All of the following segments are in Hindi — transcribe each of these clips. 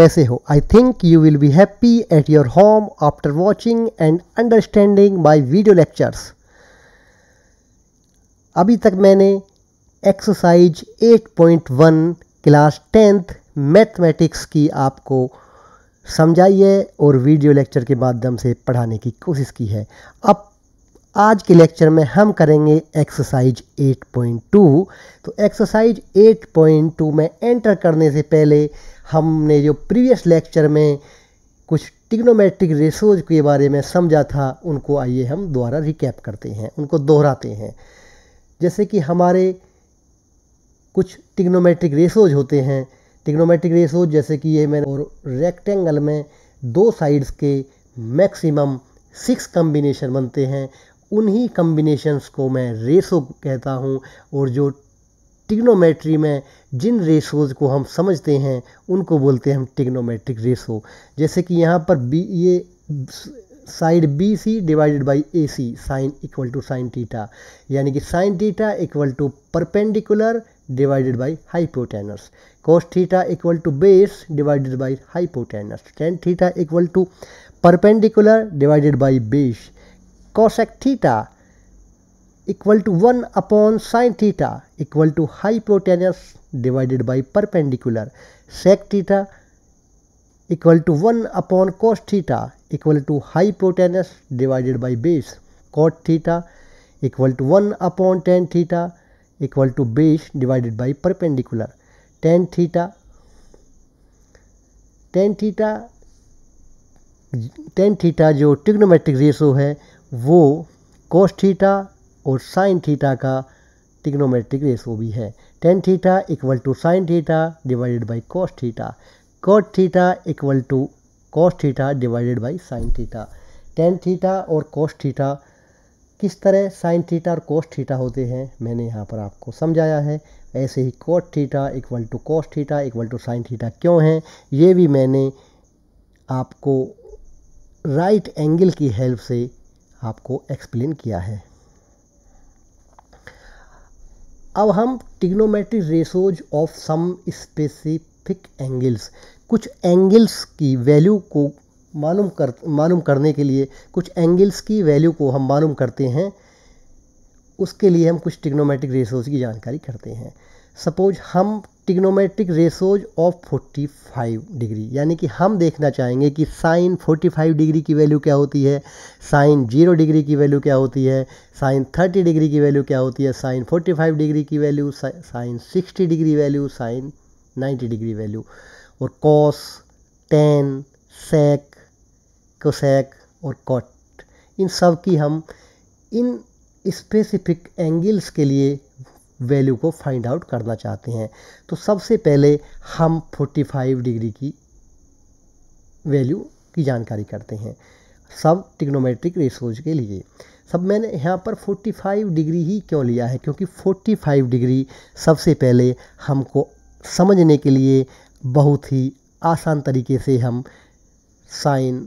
कैसे हो I think you will be happy at your home after watching and understanding my video lectures अभी तक मैंने एक्सरसाइज 8.1 क्लास टेंथ मैथमेटिक्स की आपको समझाई है और वीडियो लेक्चर के माध्यम से पढ़ाने की कोशिश की है अब आज के लेक्चर में हम करेंगे एक्सरसाइज 8.2 तो एक्सरसाइज 8.2 में एंटर करने से पहले हमने जो प्रीवियस लेक्चर में कुछ टिग्नोमेट्रिक रेशोज के बारे में समझा था उनको आइए हम दोबारा रिकैप करते हैं उनको दोहराते हैं जैसे कि हमारे कुछ टिग्नोमेट्रिक रेशोज होते हैं टिग्नोमेट्रिक रेशोज जैसे कि ये मैंने और रेक्टेंगल में दो साइड्स के मैक्सिमम सिक्स कम्बिनेशन बनते हैं उन्हीं कम्बिनेशंस को मैं रेसो कहता हूँ और जो टिग्नोमेट्री में जिन रेशोज़ को हम समझते हैं उनको बोलते हैं हम टिग्नोमेट्रिक रेशो जैसे कि यहाँ पर बी ये side B C divided by A C sine equal to sine theta यानी कि sine theta equal to perpendicular divided by hypotenuse cos theta equal to base divided by hypotenuse tan theta equal to perpendicular divided by base cosec theta equal to 1 upon sine theta equal to hypotenuse divided by perpendicular sec theta equal to 1 upon cos theta equal to hypotenuse divided by base cot theta equal to 1 upon tan theta equal to base divided by perpendicular tan theta tan theta tan theta जो ट्रिग्नोमेट्रिक रेशो है वो कोस थीटा और साइन थीटा का टिग्नोमेट्रिक रेशो भी है tan theta equal to sine theta divided by cos theta cot theta equal to cos theta divided by sine theta tan theta और कोस थीटा किस तरह साइन थीटा और कोस थीटा होते हैं मैंने यहाँ पर आपको समझाया है ऐसे ही cot theta equal to cos theta equal to sine theta क्यों हैं ये भी मैंने आपको राइट एंगल की हेल्प से आपको एक्सप्लेन किया है अब हम trigonometry ratios of some specific angles कुछ एंगल्स की वैल्यू को मालूम कर मालूम करने के लिए कुछ एंगल्स की वैल्यू को हम मालूम करते हैं उसके लिए हम कुछ टिग्नोमेट्रिक रेशोज की जानकारी करते हैं सपोज हम टिग्नोमेट्रिक रेशोज ऑफ 45 डिग्री यानी कि हम देखना चाहेंगे कि साइन 45 डिग्री की वैल्यू क्या होती है साइन जीरो डिग्री की वैल्यू क्या होती है साइन 30 डिग्री की वैल्यू क्या होती है साइन 45 डिग्री की value sine 60 degree value sine 90 degree value और कॉस टेन सेक कोसेक और कॉट इन सब की हम इन स्पेसिफिक एंगल्स के लिए वैल्यू को फाइंड आउट करना चाहते हैं तो सबसे पहले हम 45 डिग्री की वैल्यू की जानकारी करते हैं सब टिक्नोमेट्रिक रेसोज के लिए सब मैंने यहाँ पर 45 डिग्री ही क्यों लिया है क्योंकि 45 डिग्री सबसे पहले हमको समझने के लिए बहुत ही आसान तरीके से हम साइन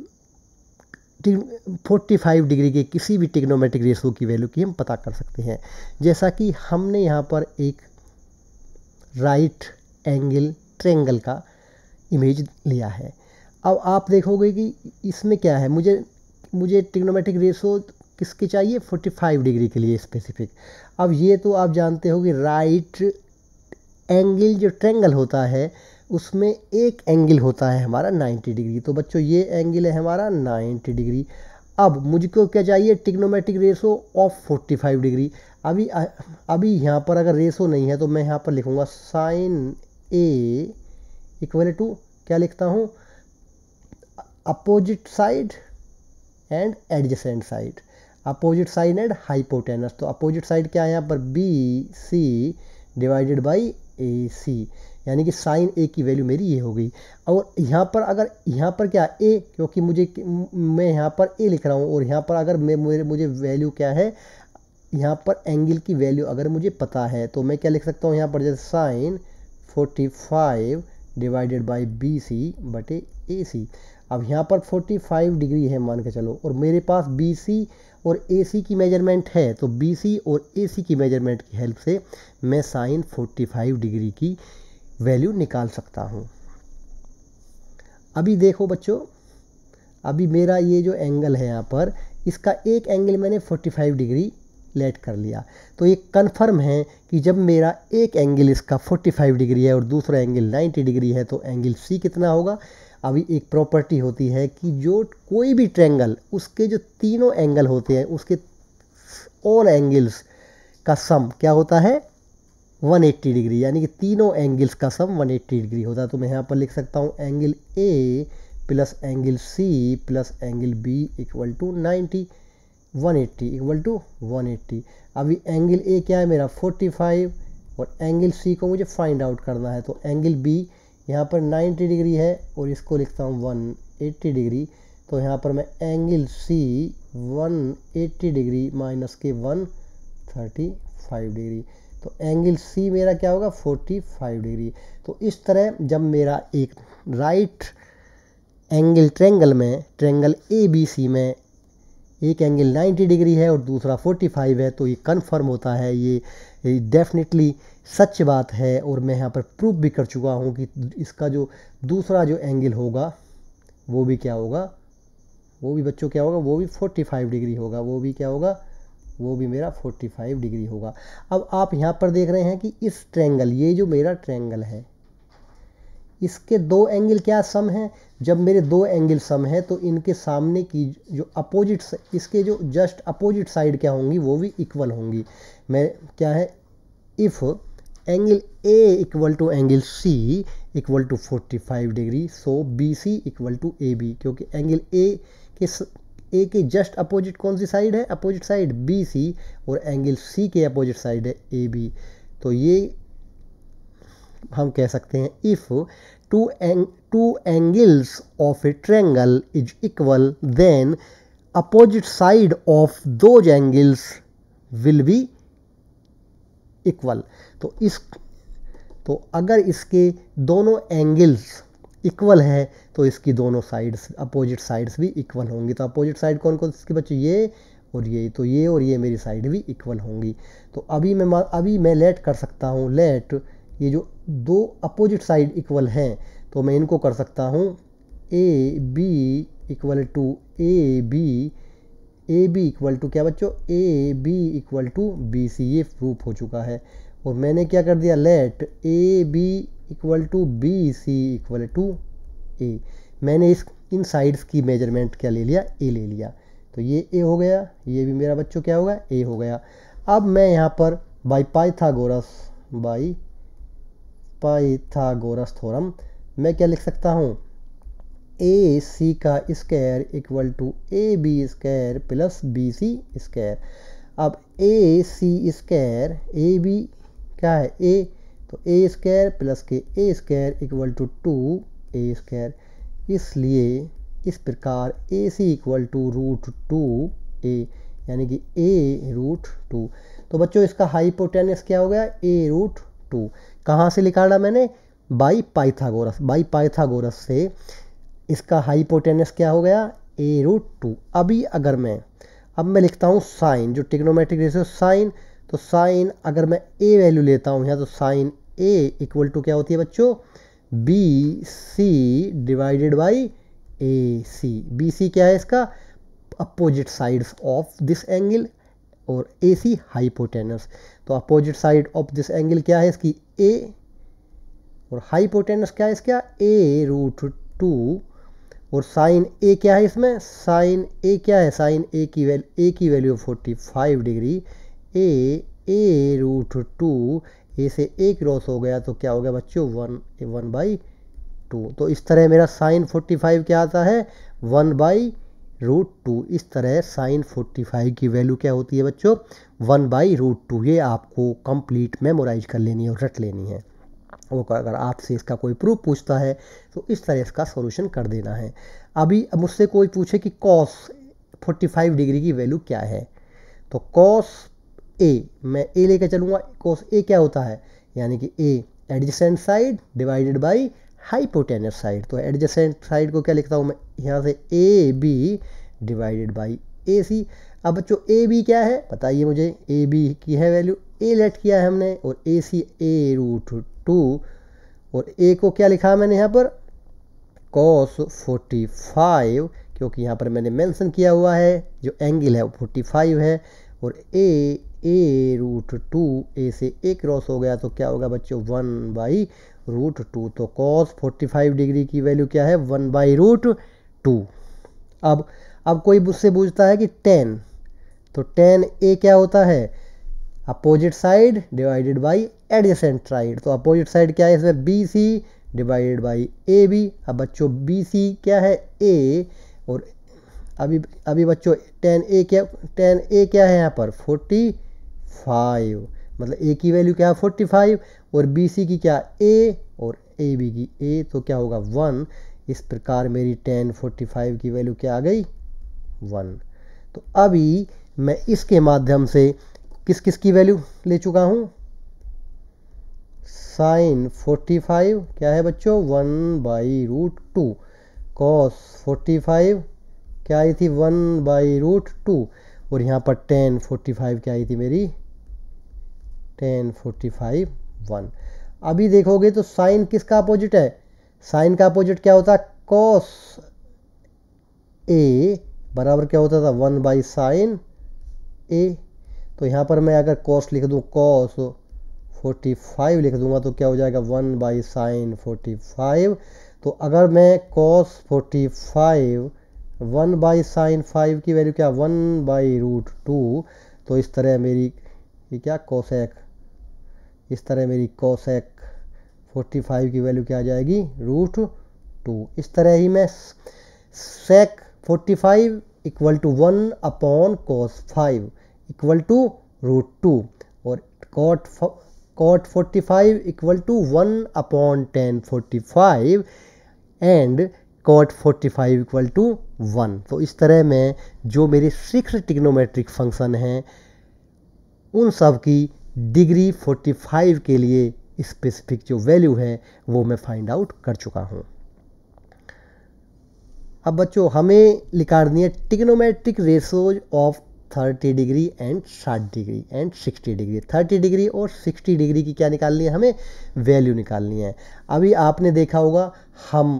फोर्टी फाइव डिग्री के किसी भी टिग्नोमेट्रिक रेशो की वैल्यू की हम पता कर सकते हैं जैसा कि हमने यहाँ पर एक राइट एंगल ट्रेंगल का इमेज लिया है अब आप देखोगे कि इसमें क्या है मुझे मुझे टिग्नोमेट्रिक रेशो किसके चाहिए 45 डिग्री के लिए स्पेसिफिक अब ये तो आप जानते हो कि राइट एंगल जो ट्रेंगल होता है उसमें एक एंगल होता है हमारा 90 डिग्री तो बच्चों ये एंगल है हमारा 90 डिग्री अब मुझको क्या चाहिए टिक्नोमेटिक रेशो ऑफ 45 डिग्री अभी अभी यहाँ पर अगर रेशो नहीं है तो मैं यहाँ पर लिखूँगा साइन ए इक्वल टू क्या लिखता हूँ opposite side and adjacent side opposite side and hypotenuse तो अपोजिट साइड क्या है यहाँ पर B C divided by A C यानी कि साइन ए की वैल्यू मेरी ये हो गई और यहाँ पर अगर यहाँ पर क्या ए क्योंकि मुझे मैं यहाँ पर ए लिख रहा हूँ और यहाँ पर अगर मैं मेरे मुझे वैल्यू क्या है यहाँ पर एंगल की वैल्यू अगर मुझे पता है तो मैं क्या लिख सकता हूँ यहाँ पर जैसे sine forty five divided by B C बटे ए सी अब यहाँ पर फोर्टी फाइव डिग्री है मान के चलो और मेरे पास बी सी और सी की मेजरमेंट है तो सी और सी की मेजरमेंट की हेल्प से मैं साइन 45 डिग्री की वैल्यू निकाल सकता हूँ अभी देखो बच्चों अभी मेरा ये जो एंगल है यहाँ पर इसका एक एंगल मैंने 45 डिग्री लेट कर लिया तो ये कन्फर्म है कि जब मेरा एक एंगल इसका 45 डिग्री है और दूसरा एंगल 90 डिग्री है तो एंगल सी कितना होगा अभी एक प्रॉपर्टी होती है कि जो कोई भी ट्रैंगल उसके जो तीनों एंगल होते हैं उसके ऑल एंगल्स का सम क्या होता है 180 डिग्री यानी कि तीनों एंगल्स का सम 180 डिग्री होता है तो मैं यहाँ पर लिख सकता हूँ angle A plus angle C plus angle B equal to ninety one eighty equal to one eighty अभी एंगल ए क्या है मेरा फोर्टी फाइव और एंगल सी को मुझे फाइंड आउट करना है तो एंगल बी यहाँ पर 90 डिग्री है और इसको लिखता हूँ 180 डिग्री तो यहाँ पर मैं एंगल सी 180 डिग्री माइनस के 135 डिग्री तो एंगल सी मेरा क्या होगा 45 डिग्री तो इस तरह जब मेरा एक राइट एंगल ट्रेंगल में ट्रेंगल ए बी सी में एक एंगल 90 डिग्री है और दूसरा 45 है तो ये कन्फर्म होता है ये, ये डेफिनेटली सच बात है और मैं यहाँ पर प्रूफ भी कर चुका हूँ कि इसका जो दूसरा जो एंगल होगा वो भी क्या होगा वो भी बच्चों क्या होगा वो भी 45 डिग्री होगा वो भी क्या होगा वो भी मेरा 45 डिग्री होगा अब आप यहाँ पर देख रहे हैं कि इस ट्रैंगल ये जो मेरा ट्रैंगल है इसके दो एंगल क्या सम हैं जब मेरे दो एंगल सम हैं तो इनके सामने की जो अपोजिट इसके जो जस्ट अपोजिट साइड क्या होंगी वो भी इक्वल होंगी मैं क्या है if angle A equal to angle C equal to 45 degree so B C equal to A B क्योंकि एंगल ए के ए के जस्ट अपोजिट कौन सी साइड है अपोजिट साइड बी सी और एंगल सी के अपोजिट साइड है ए बी तो ये हम कह सकते हैं इफ़ टू एंग two angles of a triangle is equal then opposite side of those angles will be equal तो इस तो अगर इसके दोनों एंगल्स इक्वल है तो इसकी दोनों साइड्स अपोजिट साइड्स भी इक्वल होंगी तो अपोजिट साइड कौन कौन इसके बच्चों ये और ये तो ये और ये मेरी साइड भी इक्वल होंगी तो अभी मैं अभी मैं लेट कर सकता हूँ लेट ये जो दो अपोजिट साइड इक्वल हैं तो मैं इनको कर सकता हूँ A B equal to A B A B equal to क्या बच्चों A B equal to B C ये प्रूफ हो चुका है और मैंने क्या कर दिया let A B equal to B C equal to A मैंने इस इन साइड्स की मेजरमेंट क्या ले लिया ए ले लिया तो ये ए हो गया ये भी मेरा बच्चों क्या होगा ए हो गया अब मैं यहाँ पर by Pythagoras by Pythagoras theorem मैं क्या लिख सकता हूँ ए सी का square equal to A B square plus B C square अब A C square A B क्या है ए तो ए स्क्वायर प्लस के A square equal to two A square इसलिए इस प्रकार A C equal to root two A यानी कि ए रूट टू तो बच्चों इसका हाइपोटेनस क्या हो गया ए रूट टू कहाँ से निकाला मैंने बाई पाइथागोरस बाई पाइथागोरस से इसका हाइपोटेनस क्या हो गया ए रूट टू अभी अगर मैं अब मैं लिखता हूँ साइन जो टिग्नोमेट्रिक रेशियो साइन तो साइन अगर मैं ए वैल्यू लेता हूँ यहाँ तो साइन ए इक्वल टू क्या होती है बच्चों B C divided by A C B C क्या है इसका opposite sides of this angle और ए सी हाइपोटेनस तो opposite side of this angle क्या है इसकी ए और हाइपोटेनस क्या है इसका ए रूट टू और साइन ए क्या है इसमें साइन ए क्या है साइन ए की वैल्यू ए की value forty five degree A A root two A से ए क्रॉस हो गया तो क्या हो गया बच्चों वन वन बाई टू तो इस तरह मेरा साइन फोर्टी फाइव क्या आता है वन बाई रूट टू इस तरह साइन फोर्टी फाइव की वैल्यू क्या होती है बच्चों वन बाई रूट टू ये आपको कंप्लीट मेमोराइज कर लेनी है और रट लेनी है वो अगर आपसे इसका कोई प्रूफ पूछता है तो इस तरह इसका सॉल्यूशन कर देना है अभी मुझसे कोई पूछे कि कॉस 45 डिग्री की वैल्यू क्या है तो कॉस ए मैं ए लेकर चलूँगा कोस ए क्या होता है यानी कि A adjacent side divided by hypotenuse side तो एडजेसेंट साइड को क्या लिखता हूँ मैं यहाँ से A B divided by A C अब बच्चों ए बी क्या है बताइए मुझे ए बी की है वैल्यू ए लेट किया है हमने और A C A root two और ए को क्या लिखा मैंने यहाँ पर कॉस फोर्टी फाइव क्योंकि यहाँ पर मैंने मेंशन किया हुआ है जो एंगल है वो फोर्टी फाइव है और ए ए रूट टू ए से ए क्रॉस हो गया तो क्या होगा बच्चों वन बाई रूट टू तो कॉस फोर्टी फाइव डिग्री की वैल्यू क्या है वन बाई रूट टू अब अब कोई मुझसे पूछता है कि टेन तो टेन ए क्या होता है opposite side divided by adjacent side तो अपोजिट साइड क्या है इसमें B C divided by A B अब बच्चों बी सी क्या है ए और अभी अभी बच्चों टेन ए क्या टेन ए क्या है यहाँ पर फोर्टी फाइव मतलब ए की वैल्यू क्या है फोर्टी फाइव और बी सी की क्या ए और ए बी की ए तो क्या होगा वन इस प्रकार मेरी टेन फोर्टी फाइव की वैल्यू क्या आ गई वन तो अभी मैं इसके माध्यम से किस किस की वैल्यू ले चुका हूँ साइन फोर्टी फाइव क्या है बच्चों one by root two cos forty five क्या आई थी वन बाई रूट टू और यहाँ पर टेन फोर्टी फाइव क्या आई थी मेरी टेन फोर्टी फाइव वन अभी देखोगे तो साइन किसका अपोजिट है साइन का अपोजिट क्या होता है कॉस ए बराबर क्या होता था वन बाई साइन ए तो यहाँ पर मैं अगर कॉस लिख दूँ कॉस फोर्टी फाइव लिख दूंगा तो क्या हो जाएगा one by sine forty five तो अगर मैं cos forty five one by sine five की वैल्यू क्या वन बाई रूट टू तो इस तरह मेरी ये क्या एक्स इस तरह मेरी कोसेक 45 की वैल्यू क्या आ जाएगी रूट टू इस तरह ही मैं sec 45 equal to one upon cos five equal to root two और cot cot 45 equal to one upon tan forty five and cot 45 equal to one तो इस तरह मैं जो मेरे सिक्स टिग्नोमेट्रिक फंक्शन हैं उन सब की डिग्री 45 के लिए स्पेसिफिक जो वैल्यू है वो मैं फाइंड आउट कर चुका हूँ अब बच्चों हमें निकालनी है trigonometric ratios of 30 degree and 60 degree and 60 degree 30 degree और 60 डिग्री की क्या निकालनी है हमें वैल्यू निकालनी है अभी आपने देखा होगा हम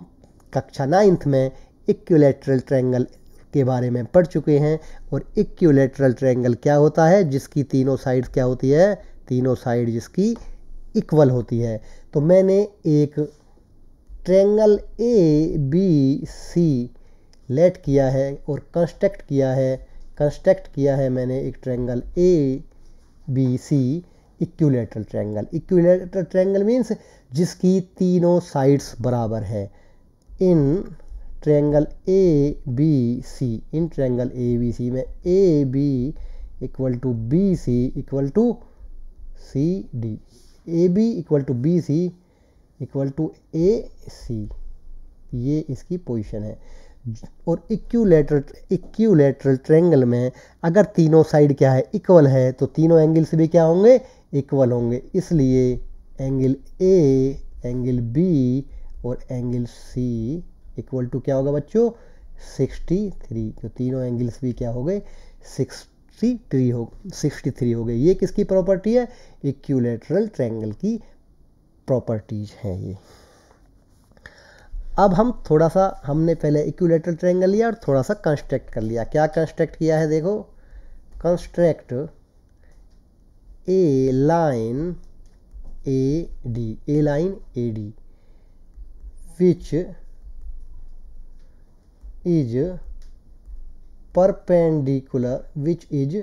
कक्षा नाइन्थ में इक्वलेटरल ट्रैंगल के बारे में पढ़ चुके हैं और इक्वलेटरल ट्रैंगल क्या होता है जिसकी तीनों साइड क्या होती है तीनों साइड जिसकी इक्वल होती है तो मैंने एक triangle A B C let किया है और कंस्ट्रक्ट किया है कंस्ट्रक्ट किया है मैंने एक triangle A B C equilateral triangle equilateral triangle means जिसकी तीनों साइड्स बराबर है in triangle A B C in triangle A B C में A B equal to B C equal to C D A B equal to B C equal to A C ये इसकी पोजीशन है और इक्यूलेटरल इक्यूलेटरल ट्रेंगल में अगर तीनों साइड क्या है इक्वल है तो तीनों एंगल्स भी क्या होंगे इक्वल होंगे इसलिए एंगल ए एंगल बी और एंगल सी इक्वल टू क्या होगा बच्चों 63 तो तीनों एंगल्स भी क्या हो गए सिक्स सिक्सटी थ्री हो सिक्सटी थ्री हो गई ये किसकी प्रॉपर्टी है इक्यूलेटरल ट्रैंगल की प्रॉपर्टीज हैं ये अब हम थोड़ा सा हमने पहले इक्यूलेटरल ट्रैंगल लिया और थोड़ा सा कंस्ट्रक्ट कर लिया क्या कंस्ट्रक्ट किया है देखो construct a line A D a line A D which is perpendicular which is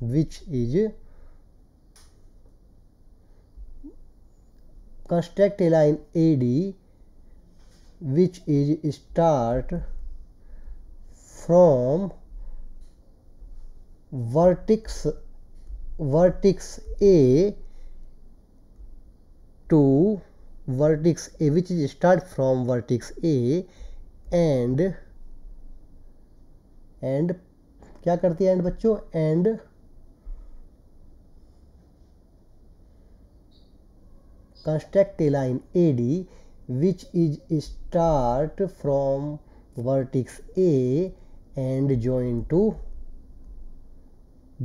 which is construct a line AD which is start from vertex vertex A to vertex A which is start from vertex A and and क्या करती है एंड बच्चों and construct a line A D which is start from vertex A and joint to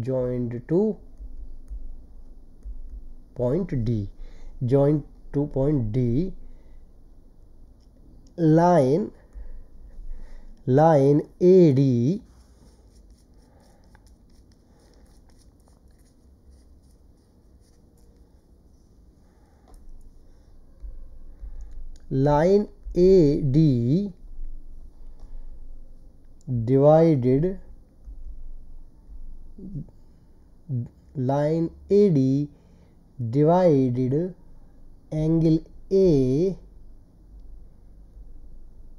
joint to point D joint to point D line line AD line AD divided line AD divided angle A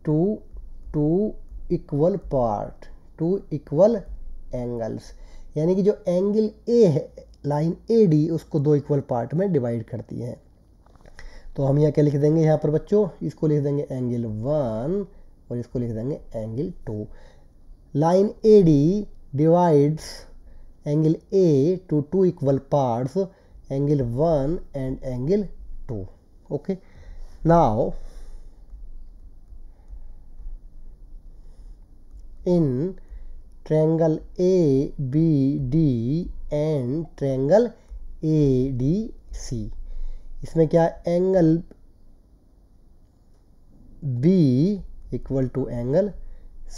to two equal part two equal angles यानी कि जो एंगल ए है लाइन ए डी उसको दो इक्वल पार्ट में डिवाइड करती है तो हम यहाँ क्या लिख देंगे यहाँ पर बच्चों इसको लिख देंगे एंगल वन और इसको लिख देंगे angle two line A D divides angle A to two equal parts angle one and angle two okay now in triangle A B D and triangle A D C इसमें क्या angle B equal to angle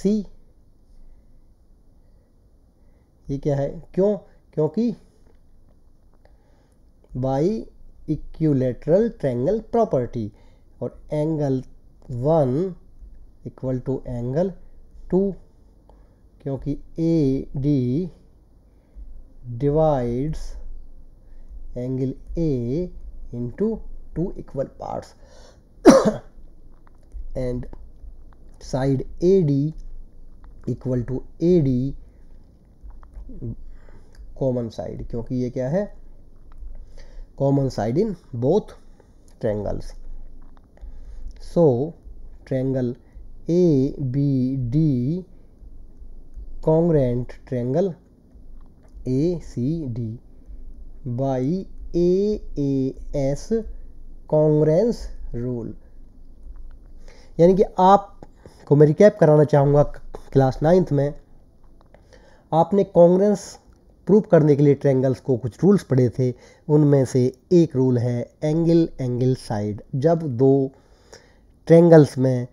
C ये क्या है क्यों क्योंकि बाई इक्यूलेटरल ट्रैंगल प्रॉपर्टी और angle one equal to angle two क्योंकि A D divides angle A into two equal parts and side A D equal to A D common side क्योंकि ये क्या है common side in both triangles so triangle A B D congruent triangle A C D by A S congruence rule यानी कि आपको मैं रिकैप कराना चाहूँगा क्लास नाइन्थ में आपने कांग्रेस प्रूव करने के लिए ट्रेंगल्स को कुछ रूल्स पढ़े थे उनमें से एक रूल है एंगल एंगल साइड जब दो ट्रेंगल्स में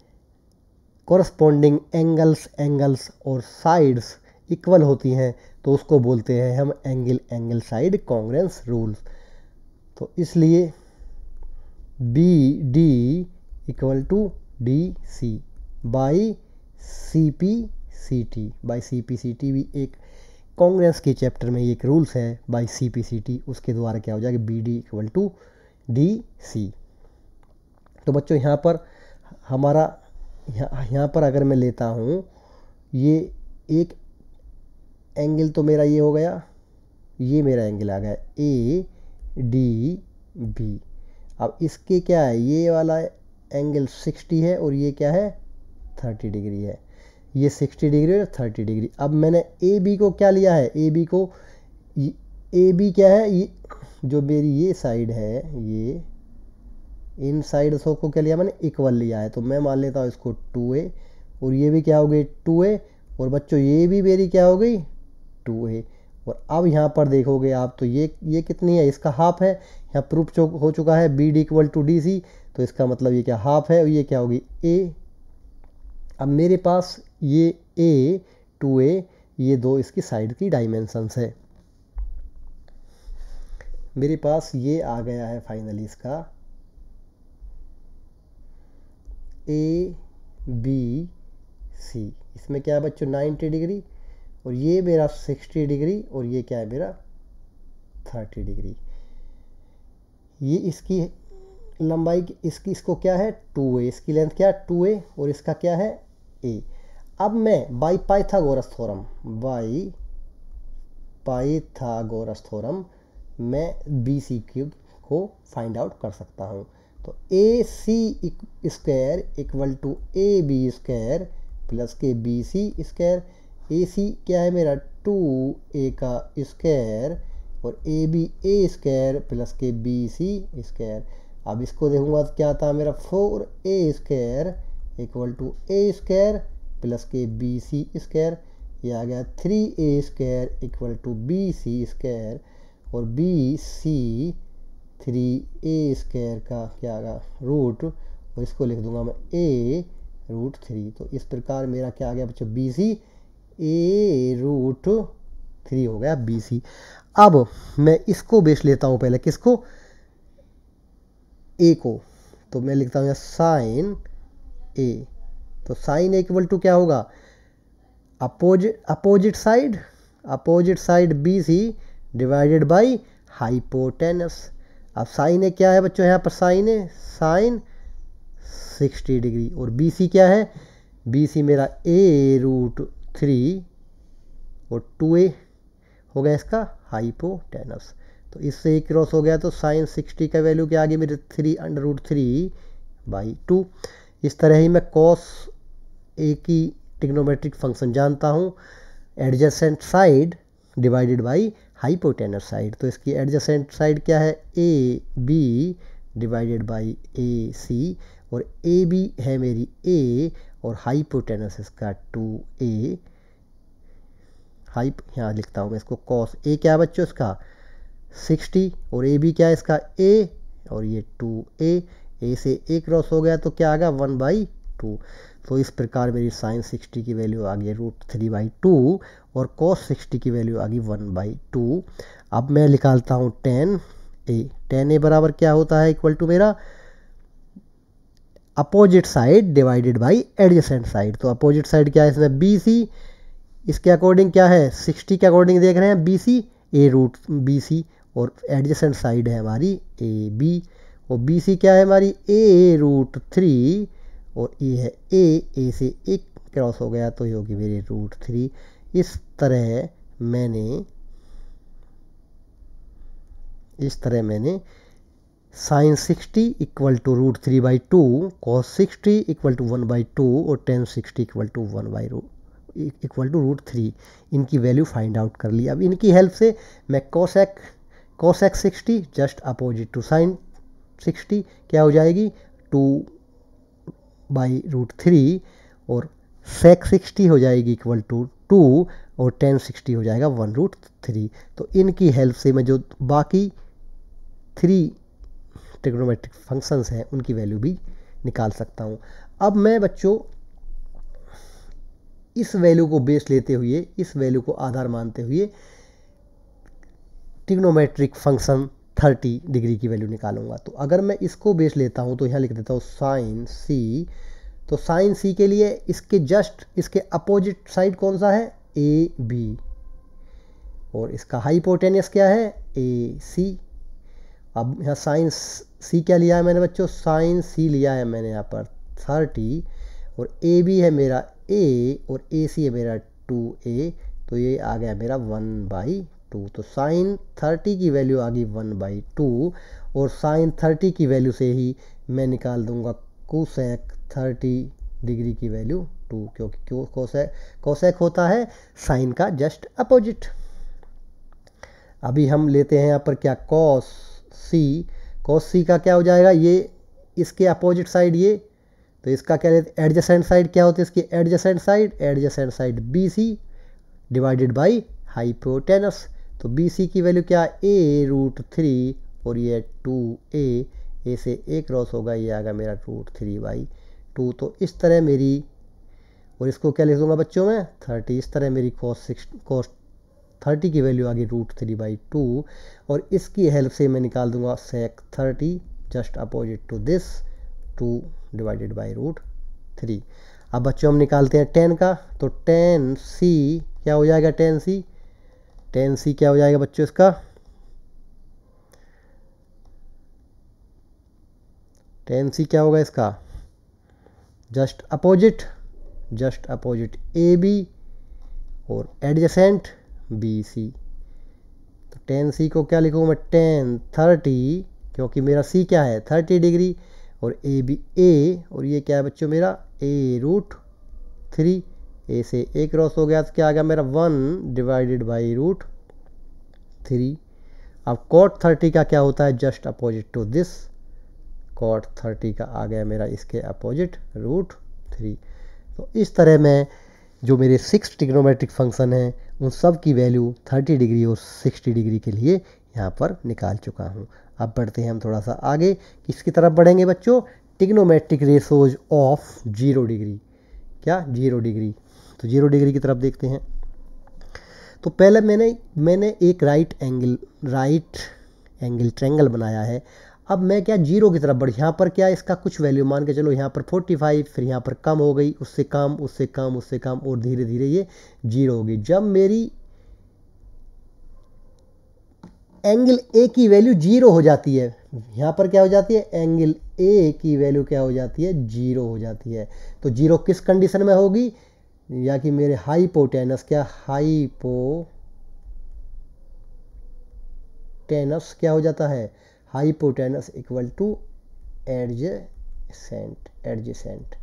कॉरस्पॉन्डिंग एंगल्स एंगल्स और साइड्स इक्वल होती हैं तो उसको बोलते हैं हम angle angle side congruence rules तो इसलिए B D equal to D C by C P C T by C P C T भी एक कांग्रेस के चैप्टर में एक रूल्स है by C P C T उसके द्वारा क्या हो जाएगा B D equal to D C तो बच्चों यहाँ पर हमारा यहाँ यहाँ पर अगर मैं लेता हूँ ये एक एंगल तो मेरा ये हो गया ये मेरा एंगल आ गया ए डी बी अब इसके क्या है ये वाला एंगल 60 है और ये क्या है 30 डिग्री है ये 60 डिग्री और 30 डिग्री अब मैंने ए बी को क्या लिया है ए बी को ए बी क्या है ये जो मेरी ये साइड है ये इन साइड सो को क्या लिया मैंने इक्वल लिया है तो मैं मान लेता हूँ इसको टू ए और ये भी क्या हो गई टू ए और बच्चों ये भी मेरी क्या हो गई टू ए और अब यहाँ पर देखोगे आप तो ये ये कितनी है इसका हाफ है यहाँ प्रूफ हो चुका है B D equal to D C तो इसका मतलब ये क्या हाफ है और ये क्या होगी ए अब मेरे पास ये ए टू ए ये दो इसकी साइड की डाइमेंशंस है मेरे पास ये आ गया है फाइनली इसका ए बी सी इसमें क्या है बच्चों 90 डिग्री और ये मेरा 60 डिग्री और ये क्या है मेरा 30 डिग्री ये इसकी लंबाई इसकी इसको क्या है टू ए इसकी लेंथ क्या है टू ए और इसका क्या है ए अब मैं by Pythagoras theorem by Pythagoras theorem मैं बी सी क्यूब को फाइंड आउट कर सकता हूँ तो A C square equal to A B square plus के B C square A C क्या है मेरा टू ए का स्क्वायर और A B A square plus के बी सी स्क्वायर अब इसको देखूंगा तो क्या आता है मेरा four A square equal to A square plus के बी सी स्क्वायर ये आ गया three A square equal to B C square और B C three A square का क्या गया रूट और इसको लिख दूंगा मैं ए रूट थ्री तो इस प्रकार मेरा क्या आ गया बच्चों B C A root three हो गया बी सी अब मैं इसको बेच लेता हूँ पहले किसको ए को तो मैं लिखता हूँ साइन ए तो साइन इक्वल टू क्या होगा opposite opposite side opposite side B C divided by hypotenuse अब साइन ए क्या है बच्चों यहाँ पर sine A sine sixty degree और बी सी क्या है बी सी मेरा ए रूट थ्री और टू ए हो गया इसका हाइपोटेनस तो इससे एक क्रॉस हो गया तो साइन सिक्सटी का वैल्यू क्या आ गया मेरे three under root three by two इस तरह ही मैं कॉस ए की टिग्नोमेट्रिक फंक्शन जानता हूँ adjacent side divided by hypotenuse side तो इसकी एडजसेंट साइड क्या है A B divided by A C और ए बी है मेरी ए और हाइपोटेनस इसका टू ए हाइप यहाँ लिखता हूँ मैं इसको कॉस ए क्या है बच्चों इसका सिक्सटी और ए बी क्या है इसका ए और ये टू ए ए से ए क्रॉस हो गया तो क्या आ गया वन बाई टू तो इस प्रकार मेरी साइंस सिक्सटी की वैल्यू आ गई रूट थ्री बाई टू और कॉस सिक्सटी की वैल्यू आ गई वन बाई टू अब मैं निकालता हूँ टेन ए टेन ए बराबर क्या होता है इक्वल टू मेरा opposite side divided by adjacent side तो अपोजिट साइड क्या है इसमें बी सी इसके अकॉर्डिंग क्या है सिक्सटी के अकॉर्डिंग देख रहे हैं B C A root B C और एडजेसेंट साइड है हमारी ए बी और बी सी क्या है हमारी ए रूट थ्री और ए है ए ए से एक क्रॉस हो गया तो ये होगी मेरी रूट थ्री इस तरह मैंने इस तरह मैंने sine sixty equal to root three by two cos sixty equal to one by two और tan sixty equal to one by root equal to root three इनकी वैल्यू फाइंड आउट कर ली अब इनकी हेल्प से मैं cos x cos x sixty just opposite to sine sixty क्या हो जाएगी टू बाई रूट थ्री और सेक सिक्सटी हो जाएगी इक्वल टू टू और टेन सिक्सटी हो जाएगा वन रूट थ्री तो इनकी हेल्प से मैं जो बाकी थ्री ट्रिग्नोमेट्रिक फंक्शंस हैं उनकी वैल्यू भी निकाल सकता हूँ अब मैं बच्चों इस वैल्यू को बेस लेते हुए इस वैल्यू को आधार मानते हुए ट्रिग्नोमेट्रिक फंक्शन थर्टी डिग्री की वैल्यू निकालूंगा तो अगर मैं इसको बेस लेता हूँ तो यहाँ लिख देता हूँ साइन सी तो साइन सी के लिए इसके जस्ट इसके अपोजिट साइड कौन सा है ए बी और इसका हाइपोटेनियस क्या है ए सी अब यहाँ साइन सी क्या लिया है मैंने बच्चों साइन सी लिया है मैंने यहाँ पर थर्टी और ए बी है मेरा ए और ए सी है मेरा टू ए तो ये आ गया मेरा वन बाई टू तो साइन थर्टी की वैल्यू आ गई वन बाई टू और साइन थर्टी की वैल्यू से ही मैं निकाल दूंगा कोसेक थर्टी डिग्री की वैल्यू टू क्योंकि क्यों कोसेक कोसेक होता है साइन का जस्ट अपोजिट अभी हम लेते हैं यहाँ पर क्या कॉस सी कॉस सी का क्या हो जाएगा ये इसके अपोजिट साइड ये तो इसका क्या लेते एडजसेंट साइड क्या होती है इसकी adjacent side adjacent side B C divided by hypotenuse तो बी सी की वैल्यू क्या ए रूट थ्री और ये टू ए ए से ए क्रॉस होगा ये आएगा मेरा रूट थ्री बाई टू तो इस तरह मेरी और इसको क्या लिख दूंगा बच्चों में थर्टी इस तरह मेरी कॉस सिक्स कॉस थर्टी की वैल्यू आ गई रूट थ्री बाई टू और इसकी हेल्प से मैं निकाल दूंगा sec thirty just opposite to this two divided by root three अब बच्चों हम निकालते हैं टेन का तो टेन सी क्या हो जाएगा टेन सी टेन सी क्या हो जाएगा बच्चों इसका टेन सी क्या होगा इसका just opposite just opposite A B और एडजेसेंट बी सी तो टेन सी को क्या लिखूँ मैं टेन थर्टी क्योंकि मेरा सी क्या है थर्टी डिग्री और ए बी ए और ये क्या है बच्चों मेरा ए रूट थ्री ए से ए क्रॉस हो गया तो क्या आ गया मेरा one divided by root three अब कॉट थर्टी का क्या होता है just opposite to this cot thirty का आ गया मेरा इसके अपोजिट रूट थ्री तो इस तरह में जो मेरे सिक्स टिग्नोमेट्रिक फंक्शन हैं उन सब की वैल्यू थर्टी डिग्री और सिक्सटी डिग्री के लिए यहाँ पर निकाल चुका हूँ अब बढ़ते हैं हम थोड़ा सा आगे किसकी तरफ बढ़ेंगे बच्चों trigonometric ratios of zero degree क्या जीरो डिग्री तो जीरो डिग्री की तरफ देखते हैं तो पहले मैंने मैंने एक right angle right angle triangle बनाया है अब मैं क्या जीरो की तरफ बढ़ यहाँ पर क्या इसका कुछ वैल्यू मान के चलो यहाँ पर 45 फिर यहाँ पर कम हो गई उससे कम उससे कम उससे कम और धीरे धीरे ये जीरो होगी जब मेरी एंगल ए की वैल्यू जीरो हो जाती है यहाँ पर क्या हो जाती है एंगल ए की वैल्यू क्या हो जाती है जीरो हो जाती है तो जीरो किस कंडीशन में होगी या कि मेरे हाईपोटेनस क्या हाईपो टेनस क्या हो जाता है hypotenuse equal to adjacent adjacent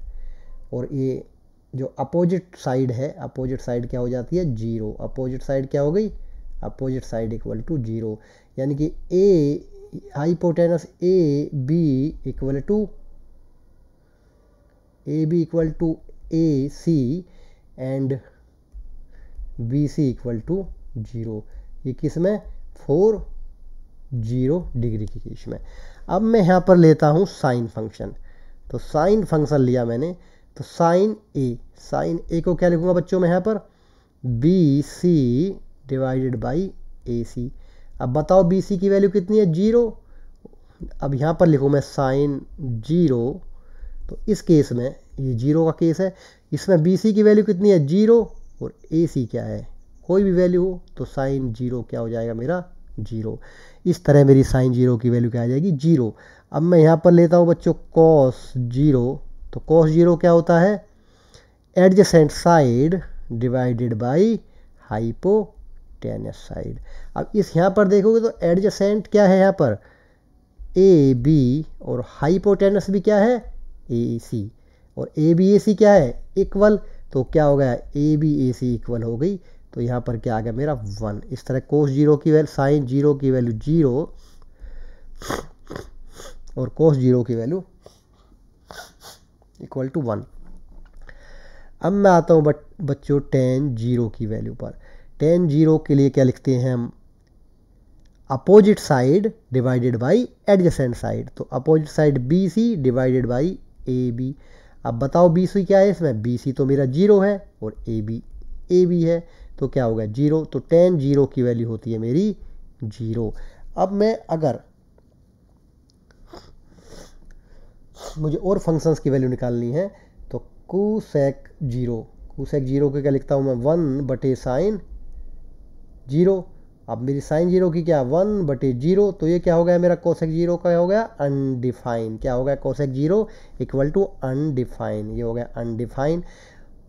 और ये जो अपोजिट साइड है अपोजिट साइड क्या हो जाती है जीरो अपोजिट साइड क्या हो गई opposite side equal to zero यानी कि A hypotenuse A B equal to A B equal to A C and B C equal to zero ये किस में फोर जीरो डिग्री के केस में अब मैं यहाँ पर लेता हूँ साइन फंक्शन तो साइन फंक्शन लिया मैंने तो साइन ए साइन ए को क्या लिखूँगा बच्चों में यहाँ पर B C divided by A C अब बताओ बी सी की वैल्यू कितनी है जीरो अब यहाँ पर लिखूँ मैं साइन जीरो तो इस केस में ये जीरो का केस है इसमें बी सी की वैल्यू कितनी है जीरो और ए सी क्या है कोई भी वैल्यू हो तो साइन जीरो क्या हो जाएगा मेरा जीरो इस तरह मेरी साइन जीरो की वैल्यू क्या आ जाएगी जीरो अब मैं यहाँ पर लेता हूँ बच्चों कॉस जीरो तो कॉस जीरो क्या होता है adjacent side divided by hypotenuse side अब इस यहाँ पर देखोगे तो एडजेसेंट क्या है यहाँ पर ए बी और हाइपोटेनस भी क्या है ए सी और ए बी ए सी क्या है इक्वल तो क्या हो गया A B A C equal हो गई तो यहाँ पर क्या आ गया मेरा वन इस तरह कोस जीरो की वैल्यू साइन जीरो की वैल्यू जीरो और कोस जीरो की वैल्यू इक्वल टू वन अब मैं आता हूँ बट बच्चों टेन जीरो की वैल्यू पर टेन जीरो के लिए क्या लिखते हैं हम opposite side divided by adjacent side तो opposite side B C divided by A B अब बताओ बी सी क्या है इसमें बी सी तो मेरा जीरो है और ए बी ए बी है तो क्या होगा जीरो तो टेन जीरो की वैल्यू होती है मेरी जीरो अब मैं अगर मुझे और फंक्शंस की वैल्यू निकालनी है तो कूसेक जीरो कूसेक जीरो को क्या लिखता हूँ मैं वन बटे साइन जीरो अब मेरी साइन जीरो की क्या वन बटे जीरो तो ये क्या हो गया मेरा कोसेक जीरो का हो गया अनडिफाइन क्या हो गया cosec zero equal to undefined ये हो गया अनडिफाइन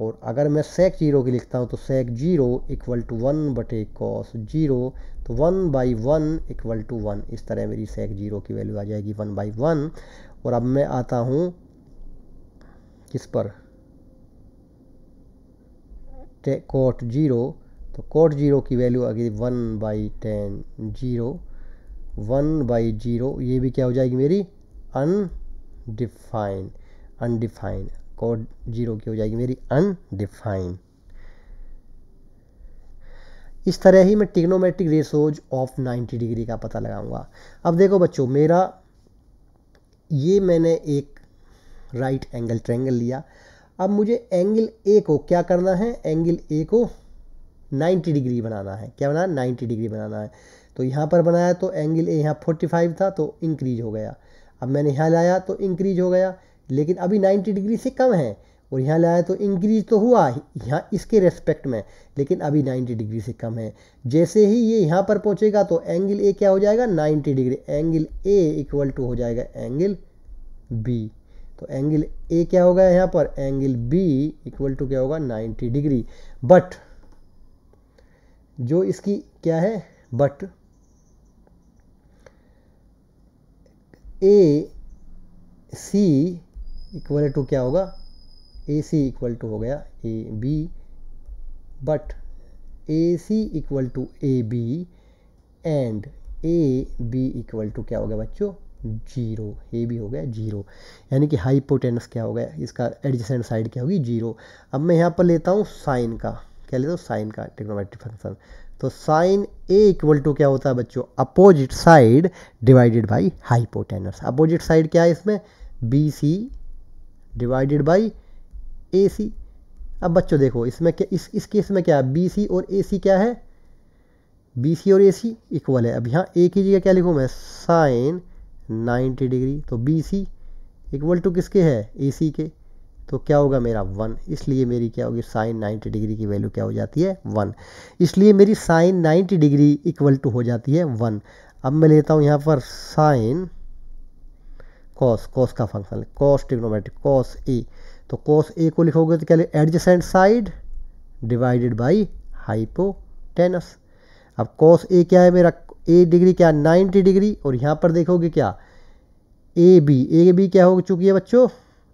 और अगर मैं सेक जीरो की लिखता हूँ तो sec zero equal to one बटे कॉस जीरो तो one by one equal to one इस तरह मेरी सेक जीरो की वैल्यू आ जाएगी वन बाई वन और अब मैं आता हूँ किस पर कोट जीरो तो कोट जीरो की वैल्यू आ गई one by tan zero one by zero ये भी क्या हो जाएगी मेरी अनडिफाइन अनडिफाइन कोट जीरो की हो जाएगी मेरी अनडिफाइन इस तरह ही मैं टिग्नोमेट्रिक रेसोज ऑफ 90 डिग्री का पता लगाऊंगा अब देखो बच्चों मेरा ये मैंने एक राइट एंगल ट्रेंगल लिया अब मुझे एंगल ए को क्या करना है एंगल ए को 90 डिग्री बनाना है क्या बनाना 90 डिग्री बनाना है तो यहाँ पर बनाया तो एंगल ए यहाँ 45 था तो इंक्रीज हो गया अब मैंने यहाँ लाया तो इंक्रीज हो गया लेकिन अभी 90 डिग्री से कम है और यहाँ लाया तो इंक्रीज तो हुआ यहाँ इसके रेस्पेक्ट में लेकिन अभी 90 डिग्री से कम है जैसे ही ये यहाँ पर पहुँचेगा तो एंगल ए क्या हो जाएगा 90 degree angle A equal to हो जाएगा एंगल बी तो एंगल ए क्या होगा यहाँ पर एंगल बी इक्वल टू क्या होगा 90 डिग्री बट जो इसकी क्या है but A C equal to क्या होगा ए सी इक्वल टू हो गया A B but A C equal to A B and A B equal to क्या हो गया बच्चों जीरो ए बी हो गया जीरो यानी कि हाइपोटेनस क्या हो गया इसका एडजस्टेंट साइड क्या होगी जीरो अब मैं यहाँ पर लेता हूँ साइन का क्या ले दो साइन का ट्रिग्नोमेट्रिक फंक्शन तो साइन ए इक्वल टू क्या होता है बच्चों opposite side divided by hypotenuse opposite side क्या है इसमें B C divided by A C अब बच्चों देखो इसमें क्या इस इस केस में क्या है बी सी और ए सी क्या है बी सी और ए सी इक्वल है अब यहाँ ए की जगह क्या लिखूँ मैं साइन 90 डिग्री तो बी सी इक्वल टू किसके है ए सी के तो क्या होगा मेरा वन इसलिए मेरी क्या होगी साइन नाइन्टी डिग्री की वैल्यू क्या हो जाती है वन इसलिए मेरी sine ninety degree equal to हो जाती है वन अब मैं लेता हूँ यहाँ पर साइन कॉस कॉस का function cos trigonometric cos A तो कॉस ए को लिखोगे तो क्या adjacent side divided by hypotenuse अब कॉस ए क्या है मेरा ए डिग्री क्या नाइन्टी डिग्री और यहाँ पर देखोगे क्या ए बी ए बी क्या हो चुकी है बच्चों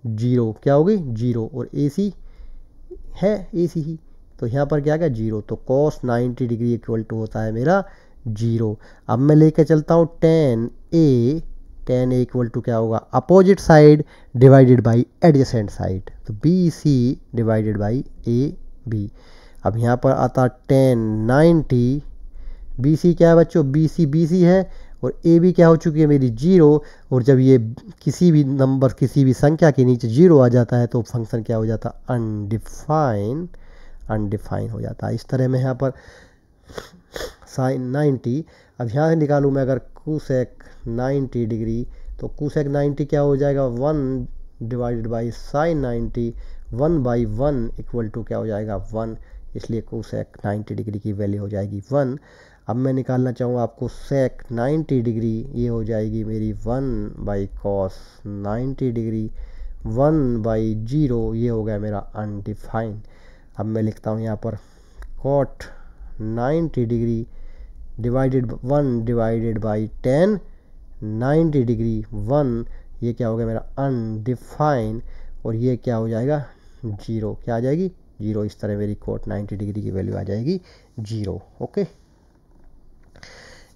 जीरो क्या हो गई जीरो और ए सी है ए सी ही तो यहाँ पर क्या क्या जीरो तो कॉस 90 डिग्री इक्वल टू होता है मेरा जीरो अब मैं लेकर चलता हूँ tan A tan A equal to क्या होगा opposite side divided by adjacent side तो B C divided by A B अब यहाँ पर आता टेन नाइन्टी बी सी क्या है बच्चों बी सी बी सी है और ए भी क्या हो चुकी है मेरी जीरो और जब ये किसी भी नंबर किसी भी संख्या के नीचे जीरो आ जाता है तो फंक्शन क्या हो जाता है अनडिफाइन अनडिफाइन हो जाता है इस तरह में यहाँ पर साइन नाइन्टी अब यहाँ से निकालूँ मैं अगर कुसेक नाइन्टी डिग्री तो कुसेक नाइन्टी क्या हो जाएगा one divided by sine ninety one by one equal to क्या हो जाएगा वन इसलिए कोसेक नाइन्टी डिग्री की वैल्यू हो जाएगी वन अब मैं निकालना चाहूँ आपको सेक 90 डिग्री ये हो जाएगी मेरी one by cos 90 degree one by zero ये हो गया मेरा अनडिफाइन अब मैं लिखता हूँ यहाँ पर cot 90 degree divided one divided by tan 90 degree one ये क्या हो गया मेरा अनडिफाइन और ये क्या हो जाएगा जीरो क्या आ जाएगी जीरो इस तरह मेरी कोट 90 डिग्री की वैल्यू आ जाएगी जीरो ओके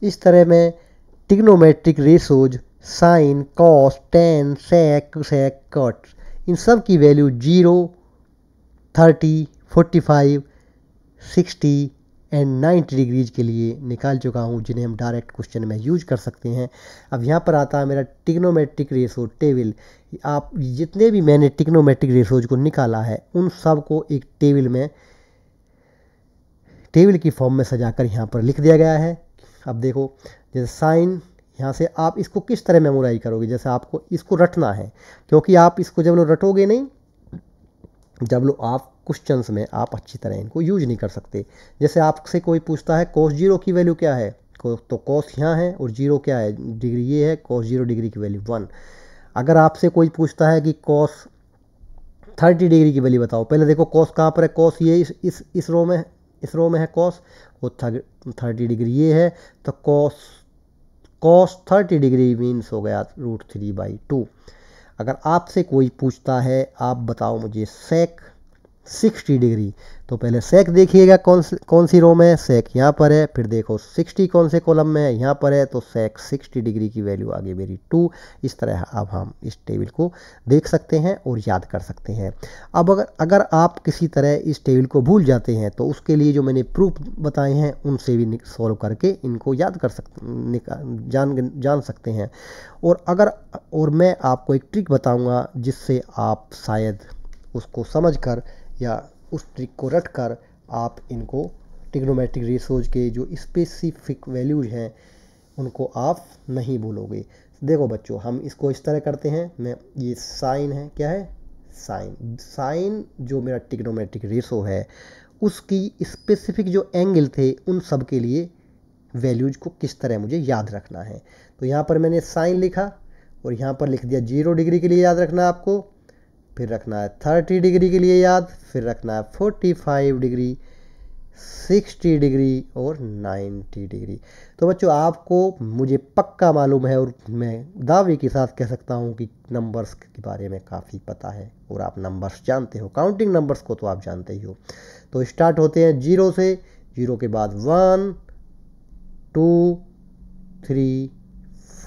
इस तरह मैं trigonometric ratios sine cos tan sec sec cot इन सब की value zero thirty forty five sixty and ninety degrees के लिए निकाल चुका हूँ जिन्हें हम डायरेक्ट क्वेश्चन में यूज कर सकते हैं अब यहाँ पर आता है मेरा टिग्नोमेट्रिक रेशो टेबल आप जितने भी मैंने टिग्नोमेट्रिक रेशोज को निकाला है उन सब को एक टेबल में टेबल की फॉर्म में सजाकर यहाँ पर लिख दिया गया है अब देखो जैसे साइन यहाँ से आप इसको किस तरह मेमोराइज करोगे जैसे आपको इसको रटना है क्योंकि आप इसको जब लोग रटोगे नहीं जब लोग आप क्वेश्चंस में आप अच्छी तरह इनको यूज नहीं कर सकते जैसे आपसे कोई पूछता है कोस जीरो की वैल्यू क्या है तो कोस यहाँ है और जीरो क्या है डिग्री ये है कोस जीरो डिग्री की वैल्यू वन अगर आपसे कोई पूछता है कि कोस थर्टी डिग्री की वैल्यू बताओ पहले देखो कोस कहाँ पर है कोस ये इस इस, इस रो में इस रो में है कोस वो थर्टी डिग्री ये है तो cos cos thirty degree means हो गया रूट थ्री बाई टू अगर आपसे कोई पूछता है आप बताओ मुझे सेक 60 डिग्री तो पहले सेक देखिएगा कौन कौन सी रो में सेक यहाँ पर है फिर देखो 60 कौन से कॉलम में है यहाँ पर है तो सेक 60 डिग्री की वैल्यू आगे मेरी टू इस तरह अब हम इस टेबल को देख सकते हैं और याद कर सकते हैं अब अगर अगर आप किसी तरह इस टेबल को भूल जाते हैं तो उसके लिए जो मैंने प्रूफ बताए हैं उनसे भी सॉल्व करके इनको याद कर सकते जान जान सकते हैं और अगर और मैं आपको एक ट्रिक बताऊँगा जिससे आप शायद उसको समझ कर या उस ट्रिक को रट कर आप इनको टिग्नोमेट्रिक रेशोज के जो स्पेसिफिक वैल्यूज हैं उनको आप नहीं भूलोगे देखो बच्चों हम इसको इस तरह करते हैं मैं ये साइन है क्या है साइन साइन जो मेरा टिग्नोमेट्रिक रेशो है उसकी स्पेसिफिक जो एंगल थे उन सब के लिए वैल्यूज को किस तरह मुझे याद रखना है तो यहाँ पर मैंने साइन लिखा और यहाँ पर लिख दिया जीरो डिग्री के लिए याद रखना आपको फिर रखना है थर्टी डिग्री के लिए याद फिर रखना है forty five degree sixty degree और नाइन्टी डिग्री तो बच्चों आपको मुझे पक्का मालूम है और मैं दावे के साथ कह सकता हूँ कि नंबर्स के बारे में काफ़ी पता है और आप नंबर्स जानते हो काउंटिंग नंबर्स को तो आप जानते ही हो तो स्टार्ट होते हैं जीरो से जीरो के बाद वन टू थ्री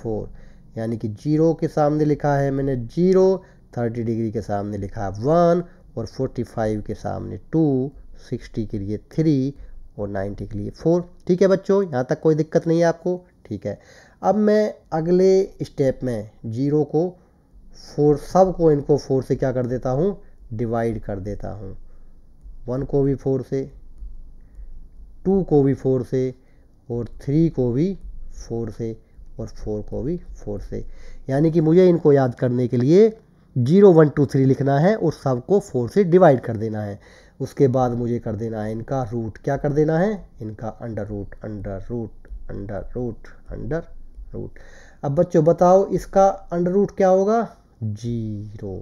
फोर यानी कि जीरो के सामने लिखा है मैंने जीरो थर्टी डिग्री के सामने लिखा वन और फोर्टी फाइव के सामने टू सिक्सटी के लिए थ्री और नाइन्टी के लिए फोर ठीक है बच्चों यहाँ तक कोई दिक्कत नहीं है आपको ठीक है अब मैं अगले स्टेप में जीरो को फोर सब को इनको फोर से क्या कर देता हूँ डिवाइड कर देता हूँ वन को भी फोर से टू को भी फोर से और थ्री को भी फोर से और फोर को भी फोर से यानी कि मुझे इनको याद करने के लिए जीरो वन टू थ्री लिखना है और सबको फोर से डिवाइड कर देना है उसके बाद मुझे कर देना है इनका रूट क्या कर देना है इनका under root under root under root under root अब बच्चों बताओ इसका अंडर रूट क्या होगा जीरो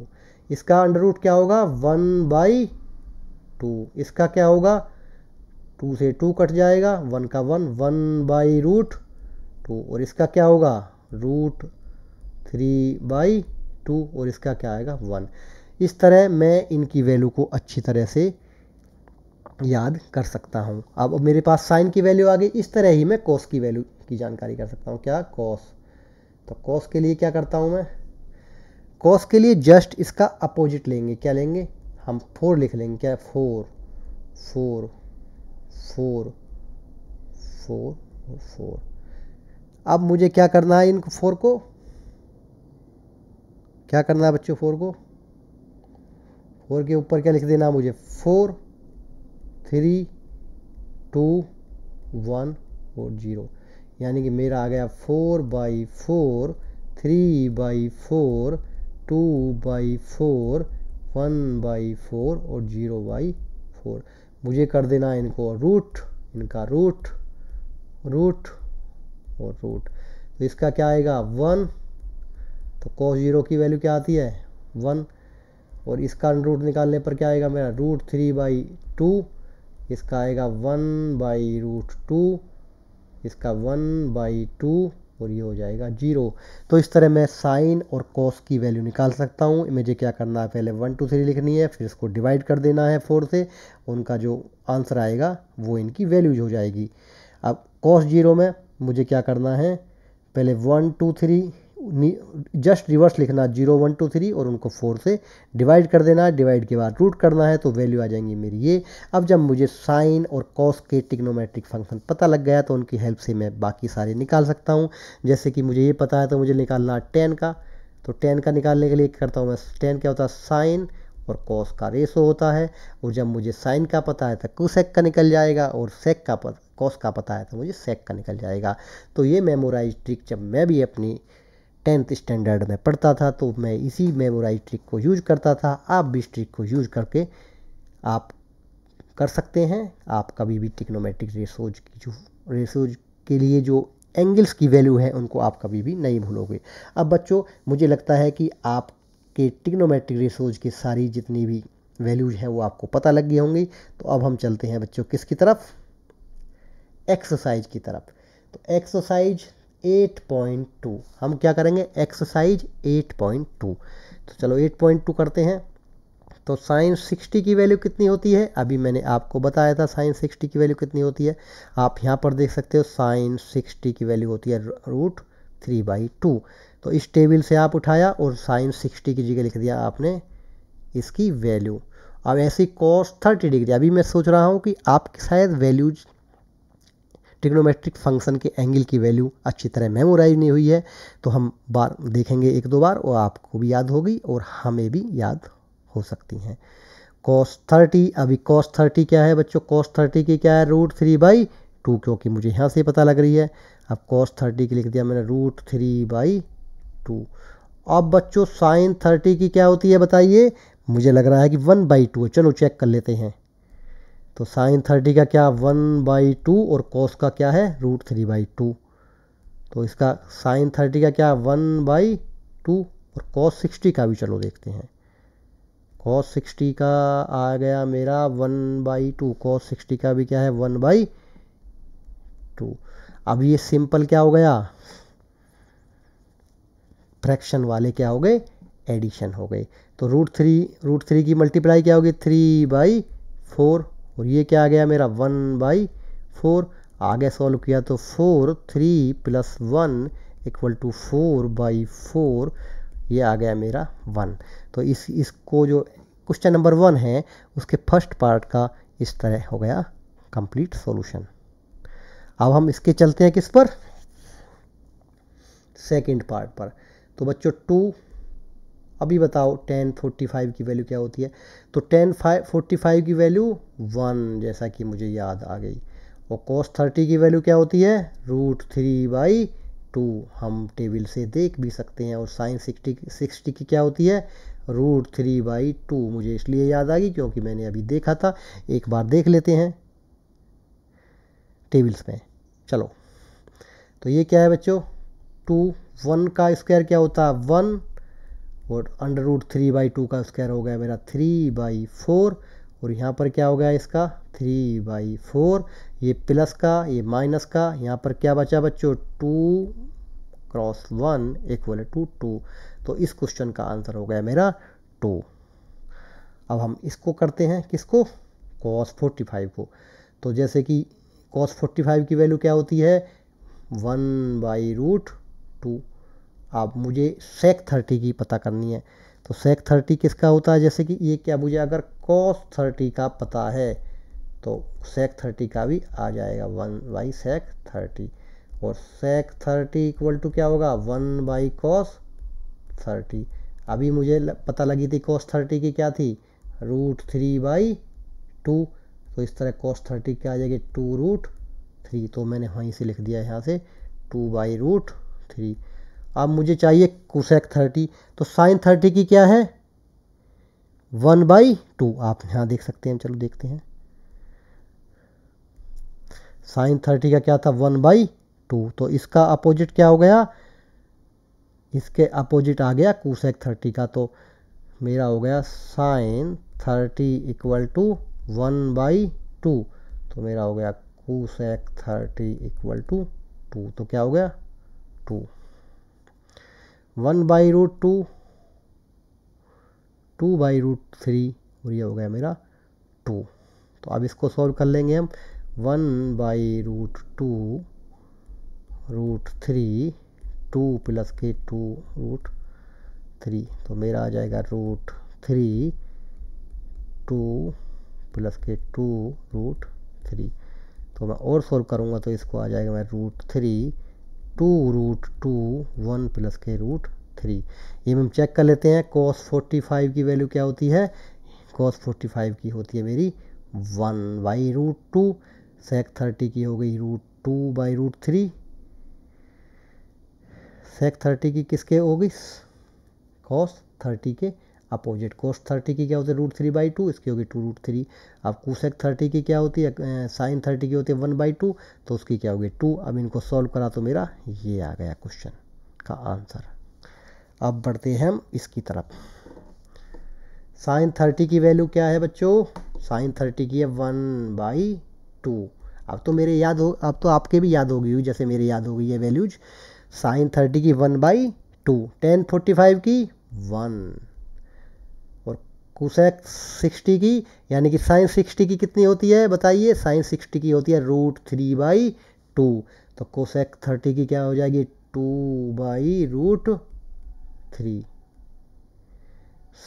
इसका अंडर रूट क्या होगा वन बाई टू इसका क्या होगा टू से टू कट जाएगा वन का one one by root two और इसका क्या होगा रूट थ्री बाई टू और इसका क्या आएगा वन इस तरह मैं इनकी वैल्यू को अच्छी तरह से याद कर सकता हूँ अब मेरे पास साइन की वैल्यू आ गई इस तरह ही मैं कॉस की वैल्यू की जानकारी कर सकता हूँ क्या कॉस तो कॉस के लिए क्या करता हूँ मैं कॉस के लिए जस्ट इसका अपोजिट लेंगे क्या लेंगे हम फोर लिख लेंगे क्या four four four four four अब मुझे क्या करना है इन फोर को क्या करना है बच्चों फोर को फोर के ऊपर क्या लिख देना मुझे फोर थ्री टू वन और जीरो यानी कि मेरा आ गया four by four three by four two by four one by four और जीरो बाई फोर मुझे कर देना इनको रूट इनका रूट रूट और रूट तो इसका क्या आएगा वन तो कॉस ज़ीरो की वैल्यू क्या आती है वन और इसका रूट निकालने पर क्या आएगा मेरा रूट थ्री बाई टू इसका आएगा वन बाई रूट टू इसका वन बाई टू और ये हो जाएगा जीरो तो इस तरह मैं साइन और कॉस की वैल्यू निकाल सकता हूँ मुझे क्या करना है पहले वन टू थ्री लिखनी है फिर इसको डिवाइड कर देना है फोर से उनका जो आंसर आएगा वो इनकी वैल्यूज हो जाएगी अब कॉस जीरो में मुझे क्या करना है पहले one two three just reverse लिखना जीरो वन टू थ्री और उनको फोर से डिवाइड कर देना है डिवाइड के बाद रूट करना है तो वैल्यू आ जाएंगी मेरी ये अब जब मुझे साइन और कॉस के टिक्नोमेट्रिक फंक्शन पता लग गया तो उनकी हेल्प से मैं बाकी सारे निकाल सकता हूँ जैसे कि मुझे ये पता है तो मुझे निकालना टेन का तो टेन का निकालने के लिए करता हूँ मैं टेन क्या होता है साइन और कॉस का रेसो होता है और जब मुझे साइन का पता है तो कोसेक का निकल जाएगा और सेक का पता कॉस का पता है तो मुझे सेक का निकल जाएगा तो ये मेमोराइज ट्रिक जब मैं भी अपनी टेंथ स्टैंडर्ड में पढ़ता था तो मैं इसी मेमोराइज ट्रिक को यूज करता था आप भी इस ट्रिक को यूज करके आप कर सकते हैं आप कभी भी टिक्नोमेट्रिक रेसोज की जो रेसोज के लिए जो एंगल्स की वैल्यू है उनको आप कभी भी नहीं भूलोगे अब बच्चों मुझे लगता है कि आपके टिक्नोमेट्रिक रेसोज की सारी जितनी भी वैल्यूज हैं वो आपको पता लग गई होंगी तो अब हम चलते हैं बच्चों किसकी तरफ एक्सरसाइज की तरफ तो एक्सरसाइज 8.2 हम क्या करेंगे एक्सरसाइज 8.2 तो चलो 8.2 करते हैं तो साइन 60 की वैल्यू कितनी होती है अभी मैंने आपको बताया था साइन 60 की वैल्यू कितनी होती है आप यहाँ पर देख सकते हो साइन 60 की वैल्यू होती है रूट थ्री बाई टू तो इस टेबल से आप उठाया और साइन 60 की जगह लिख दिया आपने इसकी वैल्यू अब ऐसी कॉस 30 डिग्री अभी मैं सोच रहा हूँ कि आप शायद वैल्यूज ट्रिग्नोमेट्रिक फंक्शन के एंगल की वैल्यू अच्छी तरह मेमोराइज नहीं हुई है तो हम बार देखेंगे एक दो बार और आपको भी याद होगी और हमें भी याद हो सकती हैं कॉस थर्टी अभी कॉस थर्टी क्या है बच्चों कॉस थर्टी की क्या है रूट थ्री बाई टू क्योंकि मुझे यहाँ से पता लग रही है अब कॉस थर्टी की लिख दिया मैंने रूट थ्री बाई टू अब बच्चों साइन थर्टी की क्या होती है बताइए मुझे लग रहा है कि वन बाई टू चलो चेक कर लेते हैं तो साइन थर्टी का क्या वन बाई टू और कोस का क्या है रूट थ्री बाई टू तो इसका साइन थर्टी का क्या वन बाई टू और कॉस सिक्सटी का भी चलो देखते हैं कॉस सिक्सटी का आ गया मेरा one by two cos sixty का भी क्या है वन बाई टू अब ये सिंपल क्या हो गया फ्रैक्शन वाले क्या हो गए एडिशन हो गए तो रूट थ्री रूट थ्री की मल्टीप्लाई क्या होगी थ्री बाई फोर और ये क्या आ गया मेरा वन बाई फोर आगे सॉल्व किया तो four three plus one equal to four by four ये आ गया मेरा वन तो इस इसको जो क्वेश्चन नंबर वन है उसके फर्स्ट पार्ट का इस तरह हो गया कंप्लीट सॉल्यूशन अब हम इसके चलते हैं किस पर सेकंड पार्ट पर तो बच्चों टू अभी बताओ टेन फोर्टी फाइव की वैल्यू क्या होती है तो टेन फाइव फोर्टी फाइव की वैल्यू वन जैसा कि मुझे याद आ गई और कॉस थर्टी की वैल्यू क्या होती है रूट थ्री बाई टू हम टेबल से देख भी सकते हैं और साइन सिक्सटी सिक्सटी की क्या होती है रूट थ्री बाई टू मुझे इसलिए याद आ गई क्योंकि मैंने अभी देखा था एक बार देख लेते हैं टेबल्स में चलो तो ये क्या है बच्चों टू वन का स्क्वायर क्या होता है वन और under root three by two का स्क्वायर हो गया मेरा थ्री बाई फोर और यहाँ पर क्या हो गया इसका थ्री बाई फोर ये प्लस का ये माइनस का यहाँ पर क्या बचा बच्चों two cross one equal to two तो इस क्वेश्चन का आंसर हो गया मेरा टू अब हम इसको करते हैं किसको कॉस फोर्टी फाइव को तो जैसे कि कॉस फोर्टी फाइव की वैल्यू क्या होती है वन बाई रूट टू अब मुझे सेक थर्टी की पता करनी है तो सेक थर्टी किसका होता है जैसे कि ये क्या मुझे अगर कॉस थर्टी का पता है तो सेक थर्टी का भी आ जाएगा वन बाई सेक थर्टी और सेक थर्टी इक्वल टू क्या होगा वन बाई कॉस थर्टी अभी मुझे पता लगी थी कॉस थर्टी की क्या थी रूट थ्री बाई टू तो इस तरह कॉस थर्टी क्या आ जाएगी टू रूट थ्री तो मैंने वहीं से लिख दिया यहाँ से टू बाई रूट थ्री अब मुझे चाहिए कुसेक थर्टी तो साइन थर्टी की क्या है वन बाई टू आप यहाँ देख सकते हैं चलो देखते हैं साइन थर्टी का क्या था वन बाई टू तो इसका अपोजिट क्या हो गया इसके अपोजिट आ गया कुसेक थर्टी का तो मेरा हो गया sine thirty equal to one by two तो मेरा हो गया cosec thirty equal to two तो क्या हो गया two one by root two two by root three और ये हो गया मेरा टू तो अब इसको सॉल्व कर लेंगे हम one by root two root three two plus के टू रूट थ्री तो मेरा आ जाएगा रूट थ्री टू प्लस के टू रूट थ्री तो मैं और सॉल्व करूँगा तो इसको आ जाएगा मैं root three two root two one plus के रूट थ्री ये हम चेक कर लेते हैं कॉस फोर्टी फाइव की वैल्यू क्या होती है कॉस फोर्टी फाइव की होती है मेरी one by root two sec thirty की हो गई root two by root three sec thirty की किसके हो गई कॉस थर्टी के अपोजिट कोस थर्टी की क्या होती है रूट थ्री बाई टू इसकी होगी टू रूट थ्री अब कोसेक थर्टी की क्या होती है साइन थर्टी की होती है वन बाई टू तो उसकी क्या होगी टू अब इनको सॉल्व करा तो मेरा ये आ गया क्वेश्चन का आंसर अब बढ़ते हैं हम इसकी तरफ साइन थर्टी की वैल्यू क्या है बच्चों साइन थर्टी की है वन बाई टू अब तो मेरे याद हो अब तो आपके भी याद हो गई हुई जैसे मेरे याद हो गई है वैल्यूज साइन थर्टी की one by two tan forty five की वन कोसेक सिक्सटी की यानी कि साइन सिक्सटी की कितनी होती है बताइए साइन सिक्सटी की होती है रूट थ्री बाई टू तो कोसेक थर्टी की क्या हो जाएगी two by root three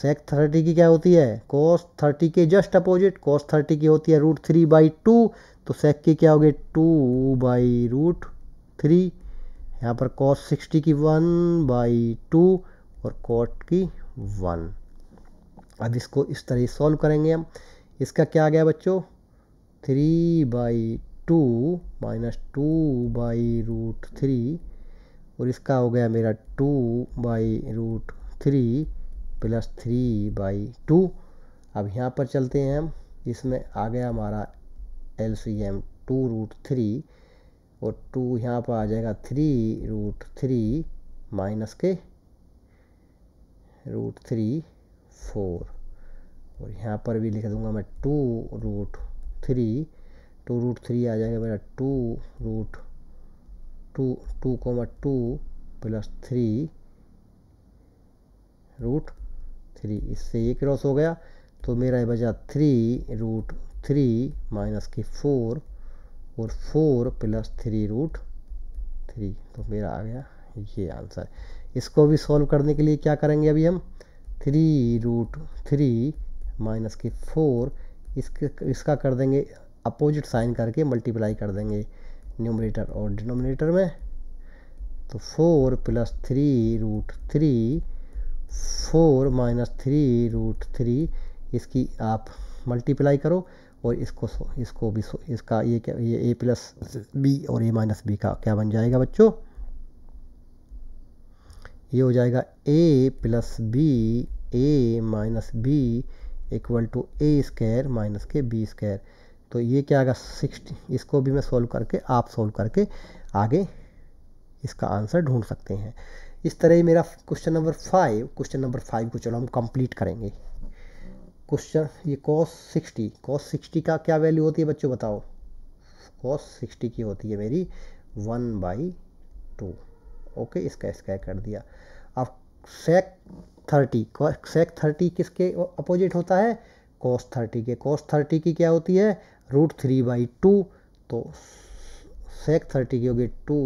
sec thirty की क्या होती है कॉस थर्टी के जस्ट अपोजिट कॉस थर्टी की होती है रूट थ्री बाई टू तो सेक की क्या होगी टू बाई रूट थ्री यहाँ पर कॉस सिक्सटी की वन बाई टू और कॉट की वन अब इसको इस तरह सॉल्व करेंगे हम इसका क्या आ गया बच्चों three by two minus two by root three और इसका हो गया मेरा two by root three plus three by two अब यहाँ पर चलते हैं हम इसमें आ गया हमारा L C M two root three और टू यहाँ पर आ जाएगा थ्री रूट थ्री माइनस के रूट थ्री फोर और यहाँ पर भी लिख दूँगा मैं two root three two root three आ जाएगा मेरा two root two two comma two plus three root three इससे ये क्रॉस हो गया तो मेरा बचा थ्री रूट थ्री माइनस की फोर और four plus three root three तो मेरा आ गया ये आंसर इसको भी सॉल्व करने के लिए क्या करेंगे अभी हम थ्री रूट थ्री माइनस के फोर इसके इसका कर देंगे अपोजिट साइन करके मल्टीप्लाई कर देंगे न्यूमरेटर और डिनोमिनेटर में तो four plus three root three four minus three root three इसकी आप मल्टीप्लाई करो और इसको इसको भी इसका ये क्या ये ए प्लस बी और ए माइनस बी का क्या बन जाएगा बच्चों ये हो जाएगा A plus B A minus B equal to A square minus के बी स्क्वायर तो ये क्या आएगा सिक्सटी इसको भी मैं सोल्व करके आप सोल्व करके आगे इसका आंसर ढूंढ सकते हैं इस तरह ही मेरा question number five question number five को चलो हम कंप्लीट करेंगे क्वेश्चन ये कॉस सिक्सटी कॉस सिक्सटी का क्या वैल्यू होती है बच्चों बताओ कॉस सिक्सटी की होती है मेरी वन बाई टू ओके इसका स्क्वायर कर दिया अब सेक थर्टी सेक थर्टी किसके अपोजिट होता है कॉस थर्टी के कॉस थर्टी की क्या होती है रूट थ्री बाई टू तो सेक थर्टी की होगी two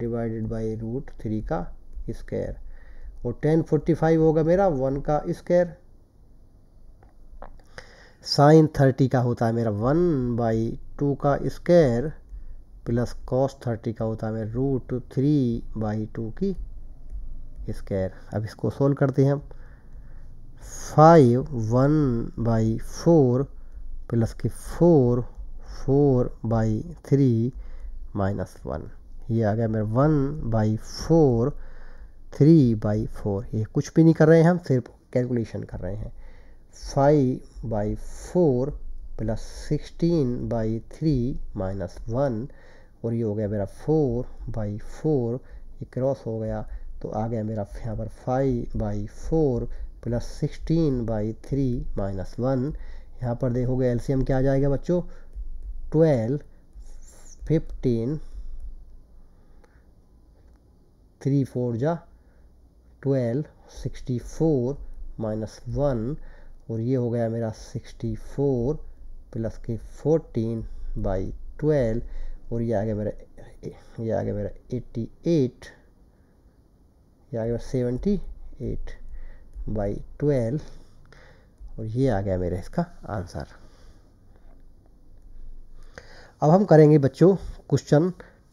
divided by root three का स्क्वायर और टेन फोर्टी फाइव होगा मेरा वन का स्क्वायर साइन थर्टी का होता है मेरा वन बाई टू का स्क्वायर प्लस कॉस थर्टी का होता है मेरा रूट थ्री बाई टू की स्क्वायर अब इसको सोल्व करते हैं हम five one by four plus के four four by three minus one ये आ गया मेरा one by four three by four ये कुछ भी नहीं कर रहे हैं हम सिर्फ कैलकुलेशन कर रहे हैं five by four plus sixteen by three minus one और ये हो गया मेरा फोर बाई फोर ये क्रॉस हो गया तो आ गया मेरा यहाँ पर five by four plus sixteen by three minus one यहाँ पर देखोगे एलसीएम क्या आ जाएगा बच्चों ट्वेल्व फिफ्टीन थ्री फोर जा twelve sixty four minus one और ये हो गया मेरा सिक्सटी फोर प्लस के फोर्टीन बाई ट्वेल्व और ये आ गया मेरा ये आ गया मेरा एट्टी एट ये आ गया सेवेंटी एट बाई ट्वेल्व और ये आ गया मेरा इसका आंसर अब हम करेंगे बच्चों क्वेश्चन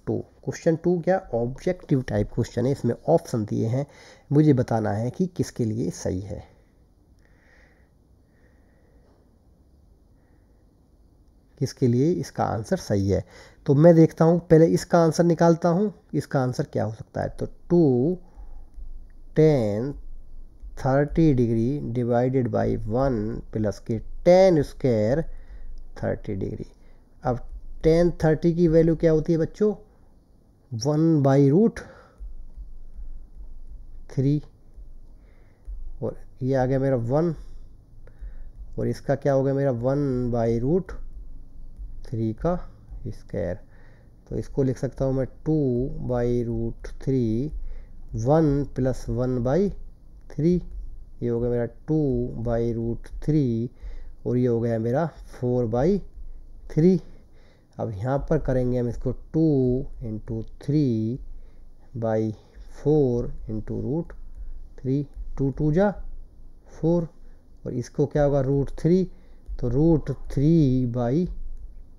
टू क्वेश्चन टू क्या ऑब्जेक्टिव टाइप क्वेश्चन है इसमें ऑप्शन दिए हैं मुझे बताना है कि किसके लिए सही है किसके लिए इसका आंसर सही है तो मैं देखता हूँ पहले इसका आंसर निकालता हूँ इसका आंसर क्या हो सकता है तो two tan thirty degree divided by one plus के टेन स्क्वेयर थर्टी डिग्री अब टेन थर्टी की वैल्यू क्या होती है बच्चों वन बाई रूट थ्री और ये आ गया मेरा वन और इसका क्या हो गया मेरा वन बाई रूट थ्री का स्क्वायर तो इसको लिख सकता हूँ मैं two by root three one plus one by three ये हो गया मेरा टू बाई रूट थ्री और ये हो गया मेरा फोर बाई थ्री अब यहाँ पर करेंगे हम इसको two into three by four into root three two two जा फोर और इसको क्या होगा रूट थ्री तो रूट थ्री बाई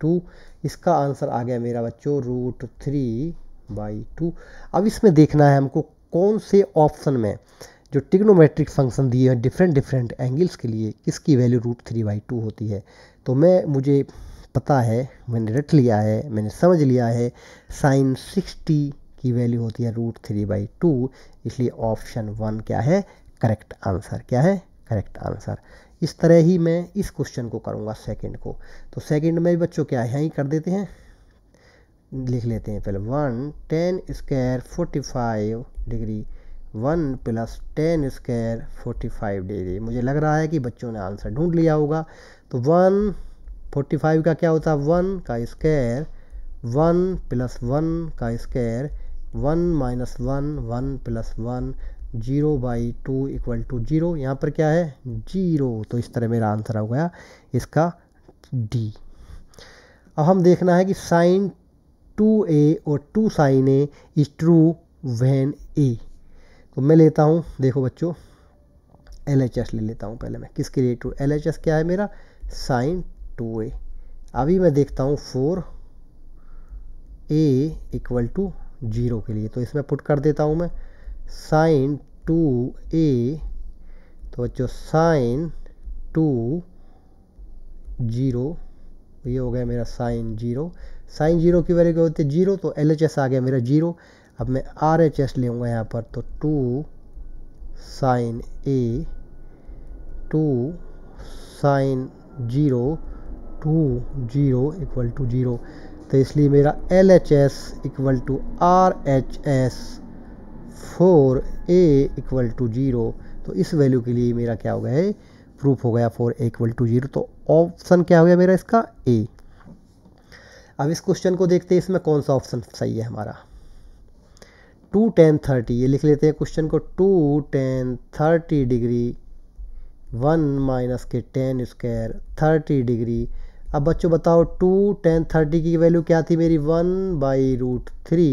टू इसका आंसर आ गया मेरा बच्चों रूट थ्री बाई टू अब इसमें देखना है हमको कौन से ऑप्शन में जो टिग्नोमेट्रिक फंक्शन दिए हैं डिफरेंट डिफरेंट एंगल्स के लिए किसकी value root three by two होती है तो मैं मुझे पता है मैंने रट लिया है मैंने समझ लिया है साइन सिक्सटी की वैल्यू होती है रूट थ्री बाई टू इसलिए ऑप्शन वन क्या है करेक्ट आंसर क्या है करेक्ट आंसर इस तरह ही मैं इस क्वेश्चन को करूँगा सेकेंड को तो सेकेंड में बच्चों क्या है ही कर देते हैं लिख लेते हैं पहले one tan square forty five degree one plus tan square forty five degree मुझे लग रहा है कि बच्चों ने आंसर ढूंढ लिया होगा तो वन फोर्टी फाइव का क्या होता है वन का स्क्वायर वन प्लस वन का square one minus one one plus one zero by two equal to zero यहाँ पर क्या है जीरो तो इस तरह मेरा आंसर हो गया इसका डी अब हम देखना है कि साइन टू ए और two sin A is true when A तो मैं लेता हूँ देखो बच्चों एल एच एस ले लेता हूँ पहले मैं किसके लिए टू एल एच एस क्या है मेरा साइन टू ए अभी मैं देखता हूँ four A equal to zero के लिए तो इसमें पुट कर देता हूँ मैं साइन टू ए तो बच्चों साइन टू जीरो ये हो गया मेरा साइन जीरो साइन जीरो की वैल्यू क्या होती है जीरो तो एल एच एस आ गया मेरा जीरो अब मैं आर एच एस ले यहाँ पर तो two sin A two sin zero two zero equal to zero तो इसलिए मेरा L H S equal to R H S four A equal to zero तो इस वैल्यू के लिए मेरा क्या हो गया है प्रूफ हो गया four A equal to zero तो ऑप्शन क्या हो गया मेरा इसका ए अब इस क्वेश्चन को देखते हैं इसमें कौन सा ऑप्शन सही है हमारा टू टेन थर्टी ये लिख लेते हैं क्वेश्चन को two tan thirty degree one minus के टेन स्क्वायर थर्टी डिग्री अब बच्चों बताओ टू टेन थर्टी की वैल्यू क्या थी मेरी one by root three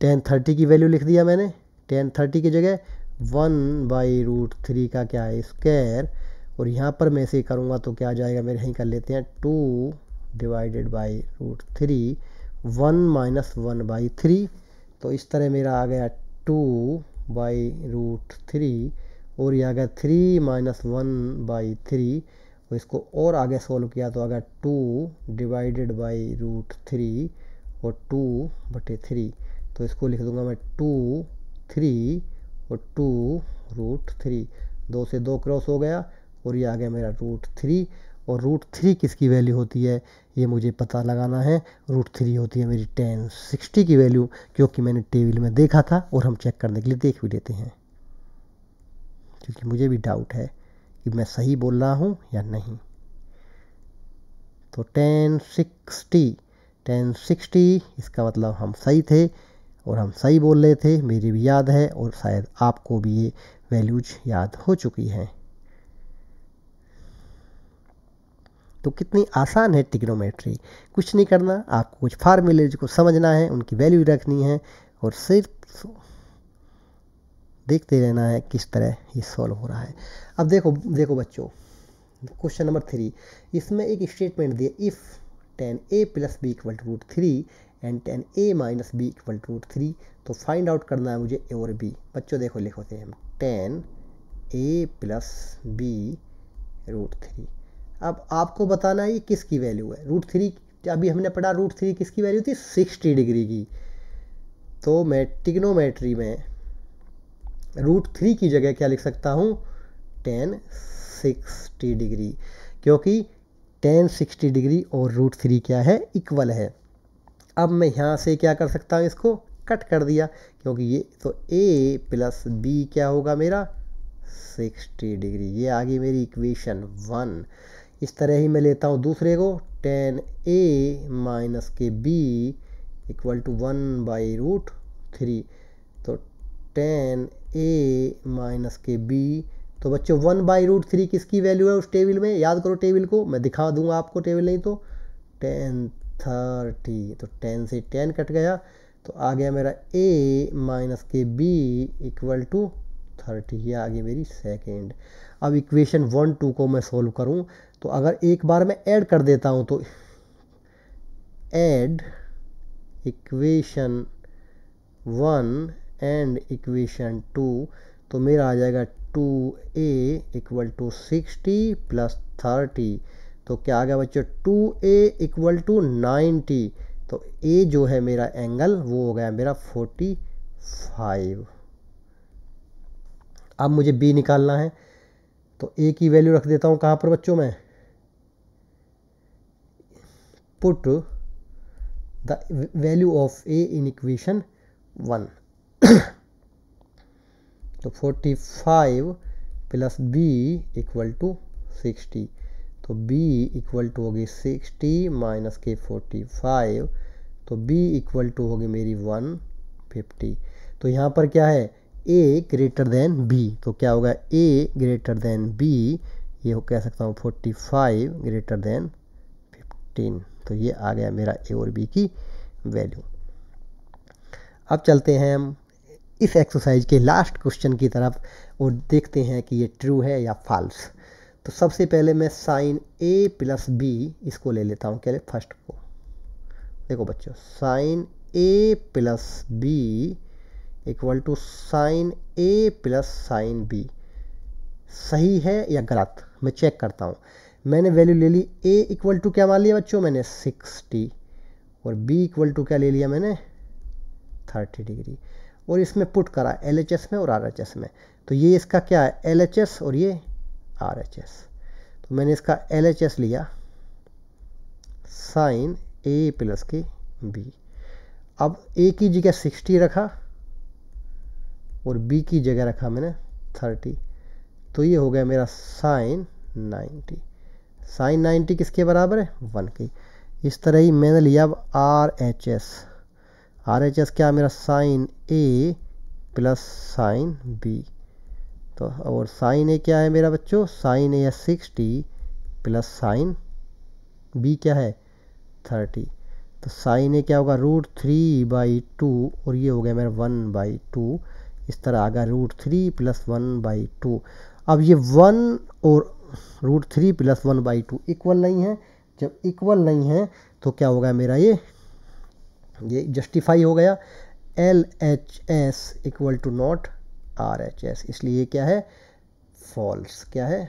tan thirty की वैल्यू लिख दिया मैंने टेन थर्टी की जगह वन बाई रूट थ्री का क्या है स्क्वायर और यहाँ पर मैं इसे करूँगा तो क्या आ जाएगा मेरे यहीं कर लेते हैं two divided by root three one minus one by three तो इस तरह मेरा आ गया टू बाई रूट थ्री और ये आ गया three minus one by three और इसको और आगे सॉल्व किया तो आ गया two divided by root three और टू बटे थ्री तो इसको लिख दूंगा मैं टू थ्री और टू रूट थ्री दो से दो क्रॉस हो गया और ये आ गया मेरा रूट थ्री और रूट थ्री किसकी वैल्यू होती है ये मुझे पता लगाना है रूट थ्री होती है मेरी टेन सिक्सटी की वैल्यू क्योंकि मैंने टेबल में देखा था और हम चेक करने के लिए देख भी लेते हैं क्योंकि मुझे भी डाउट है कि मैं सही बोल रहा हूँ या नहीं तो टेन सिक्सटी टेन सिक्सटी इसका मतलब हम सही थे और हम सही बोल रहे थे मेरी भी याद है और शायद आपको भी ये वैल्यूज याद हो चुकी हैं तो कितनी आसान है टिग्नोमेट्री कुछ नहीं करना आपको कुछ फार्मूले को समझना है उनकी वैल्यू रखनी है और सिर्फ देखते रहना है किस तरह ये सॉल्व हो रहा है अब देखो देखो बच्चों क्वेश्चन नंबर थ्री इसमें एक स्टेटमेंट दिए if tan A plus B equal to root three and tan A minus B equal to root three तो फाइंड आउट करना है मुझे ए और बी बच्चों देखो लिखोते हैं tan A plus B root three अब आपको बताना है ये किसकी वैल्यू है रूट थ्री अभी हमने पढ़ा रूट थ्री किसकी वैल्यू थी सिक्सटी डिग्री की तो मैं टिग्नोमेट्री में रूट थ्री की जगह क्या लिख सकता हूँ टेन सिक्सटी डिग्री क्योंकि टेन सिक्सटी डिग्री और रूट थ्री क्या है इक्वल है अब मैं यहाँ से क्या कर सकता हूँ इसको कट कर दिया क्योंकि ये तो ए प्लस बी क्या होगा मेरा सिक्सटी डिग्री ये आ गई मेरी इक्वेशन वन इस तरह ही मैं लेता हूँ दूसरे को टेन ए माइनस के B equal to one by root three तो टेन ए माइनस के बी तो बच्चों वन बाई रूट थ्री किसकी वैल्यू है उस टेबल में याद करो टेबल को मैं दिखा दूंगा आपको टेबल नहीं तो टेन थर्टी तो टेन से टेन कट गया तो आ गया मेरा ए माइनस के बी इक्वल टू थर्टी ये आ गई मेरी सेकेंड अब इक्वेशन वन टू को मैं सोल्व करूँ तो अगर एक बार मैं ऐड कर देता हूँ तो add equation one and equation two तो मेरा आ जाएगा two A equal to sixty plus thirty तो क्या आ गया बच्चों two A equal to ninety तो ए जो है मेरा एंगल वो हो गया मेरा फोर्टी फाइव अब मुझे बी निकालना है तो ए की वैल्यू रख देता हूँ कहाँ पर बच्चों मैं put the value of a in equation 1 तो 45 प्लस बी इक्वल टू 60 तो b इक्वल टू होगी 60 माइनस के 45 तो b इक्वल टू होगी मेरी 150 तो यहाँ पर क्या है a ग्रेटर देन b तो क्या होगा a ग्रेटर देन b ये कह सकता हूँ 45 ग्रेटर देन 15 तो ये आ गया मेरा ए और बी की वैल्यू अब चलते हैं हम इस एक्सरसाइज के लास्ट क्वेश्चन की तरफ और देखते हैं कि ये ट्रू है या फाल्स तो सबसे पहले मैं साइन ए प्लस बी इसको ले लेता हूँ क्या फर्स्ट को देखो बच्चों sin A plus B equal to sin A plus sin B सही है या गलत मैं चेक करता हूँ मैंने वैल्यू ले ली ए इक्वल टू क्या मान लिया बच्चों मैंने सिक्सटी और बी इक्वल टू क्या ले लिया मैंने थर्टी डिग्री और इसमें पुट करा एल एच एस में और आर एच एस में तो ये इसका क्या है एल एच एस और ये आर एच एस तो मैंने इसका एल एच एस लिया साइन ए प्लस के बी अब ए की जगह सिक्सटी रखा और बी की जगह रखा मैंने थर्टी तो ये हो गया मेरा साइन नाइन्टी साइन नाइन्टी किसके बराबर है वन की इस तरह ही मैंने लिया अब R H S R H S क्या मेरा sin A plus sin B तो और साइन ए क्या है मेरा बच्चों साइन ए है सिक्सटी प्लस साइन बी क्या है थर्टी तो साइन ए क्या होगा रूट थ्री बाई टू और ये हो गया मेरा वन बाई टू इस तरह आ गया root three plus one by two अब ये वन और root three plus one by two equal नहीं है जब इक्वल नहीं है तो क्या होगा मेरा ये ये जस्टिफाई हो गया L H S equal to not R H S इसलिए क्या है फॉल्स क्या है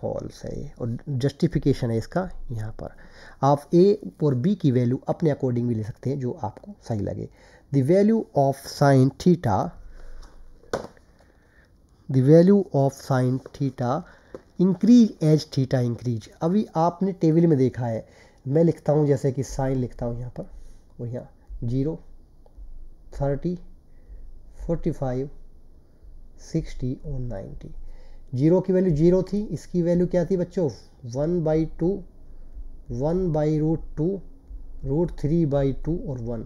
फॉल्स है ये और जस्टिफिकेशन है इसका यहाँ पर आप ए और बी की वैल्यू अपने अकॉर्डिंग भी ले सकते हैं जो आपको सही लगे the value of sign theta the value of sign theta increase as theta increase अभी आपने टेबल में देखा है मैं लिखता हूँ जैसे कि साइन लिखता हूँ यहाँ पर और यहाँ zero thirty forty five sixty और नाइन्टी जीरो की वैल्यू जीरो थी इसकी वैल्यू क्या थी बच्चों one by two one by root two root three by two और वन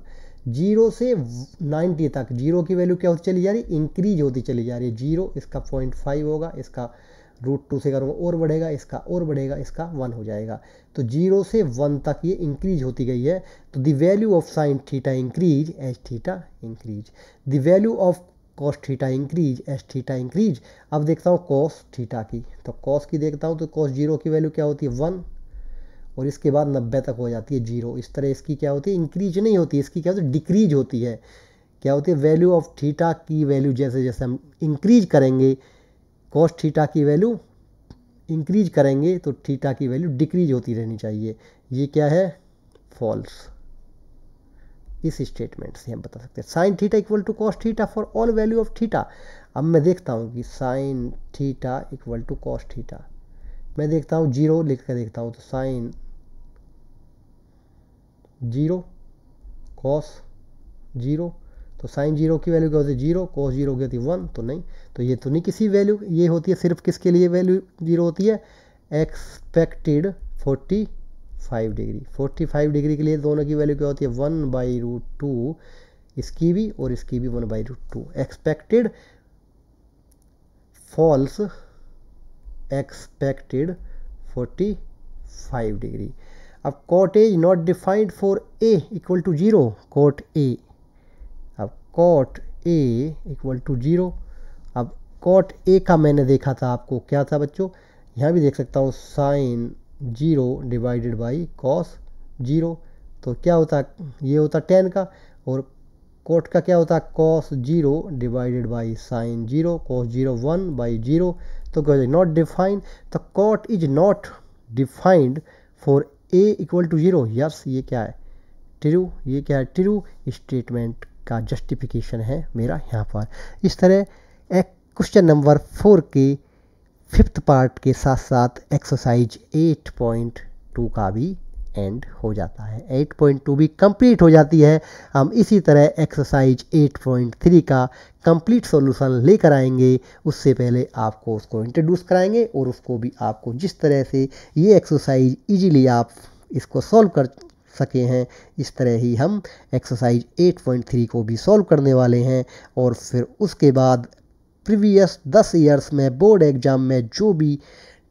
जीरो से नाइन्टी तक जीरो की वैल्यू क्या होती चली जा रही इंक्रीज होती चली जा रही है जीरो इसका पॉइंट फाइव होगा इसका रूट टू से करूँगा और बढ़ेगा इसका और बढ़ेगा इसका वन हो जाएगा तो जीरो से वन तक ये इंक्रीज होती गई है तो the value of sign theta increase as theta increase the value of cos theta increase as theta increase अब देखता हूँ कॉस थीटा की तो कॉस की देखता हूँ तो कॉस जीरो की वैल्यू क्या होती है वन और इसके बाद नब्बे तक हो जाती है जीरो इस तरह इसकी क्या होती है इंक्रीज नहीं होती इसकी क्या होती है डिक्रीज होती है क्या होती है वैल्यू ऑफ थीटा की वैल्यू जैसे जैसे हम इंक्रीज करेंगे कॉस्ट थीटा की वैल्यू इंक्रीज करेंगे तो थीटा की वैल्यू डिक्रीज होती रहनी चाहिए ये क्या है फॉल्स इस स्टेटमेंट से हम बता सकते हैं sine theta equal to cos theta for all value of theta अब मैं देखता हूँ कि sine theta equal to cos theta मैं देखता हूँ जीरो लिख कर देखता हूँ तो साइन जीरो कॉस जीरो तो साइन जीरो की वैल्यू क्या होती है जीरो कोस जीरो की होती है वन तो नहीं तो ये तो नहीं किसी वैल्यू ये होती है सिर्फ किसके लिए वैल्यू जीरो होती है expected forty five degree forty five degree के लिए दोनों की वैल्यू क्या होती है वन बाई रूट टू इसकी भी और इसकी भी one by root two expected false expected forty five degree अब cot A is not defined for A equal to zero cot A cot A equal to zero अब कॉट ए का मैंने देखा था आपको क्या था बच्चों यहाँ भी देख सकता हूँ sine zero divided by cos zero तो क्या होता ये होता टेन का और कोट का क्या होता है cos zero divided by sine zero cos zero one by zero तो क्या हो जाएगा नॉट डिफाइंड तो cot is not defined for A equal to zero yes ये क्या है ट्रू ये क्या है ट्रू स्टेटमेंट का जस्टिफिकेशन है मेरा यहाँ पर इस तरह एक क्वेश्चन नंबर फोर के फिफ्थ पार्ट के साथ साथ एक्सरसाइज एट पॉइंट टू का भी एंड हो जाता है एट पॉइंट टू भी कंप्लीट हो जाती है हम इसी तरह एक्सरसाइज एट पॉइंट थ्री का कंप्लीट सॉल्यूशन लेकर आएंगे उससे पहले आपको उसको इंट्रोड्यूस कराएंगे और उसको भी आपको जिस तरह से ये एक्सरसाइज इजीली आप इसको सॉल्व कर सके हैं इस तरह ही हम एक्सरसाइज 8.3 को भी सॉल्व करने वाले हैं और फिर उसके बाद प्रीवियस दस ईयर्स में बोर्ड एग्ज़ाम में जो भी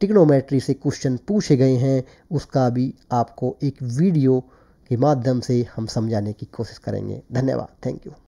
टिक्नोमेट्री से क्वेश्चन पूछे गए हैं उसका भी आपको एक वीडियो के माध्यम से हम समझाने की कोशिश करेंगे धन्यवाद थैंक यू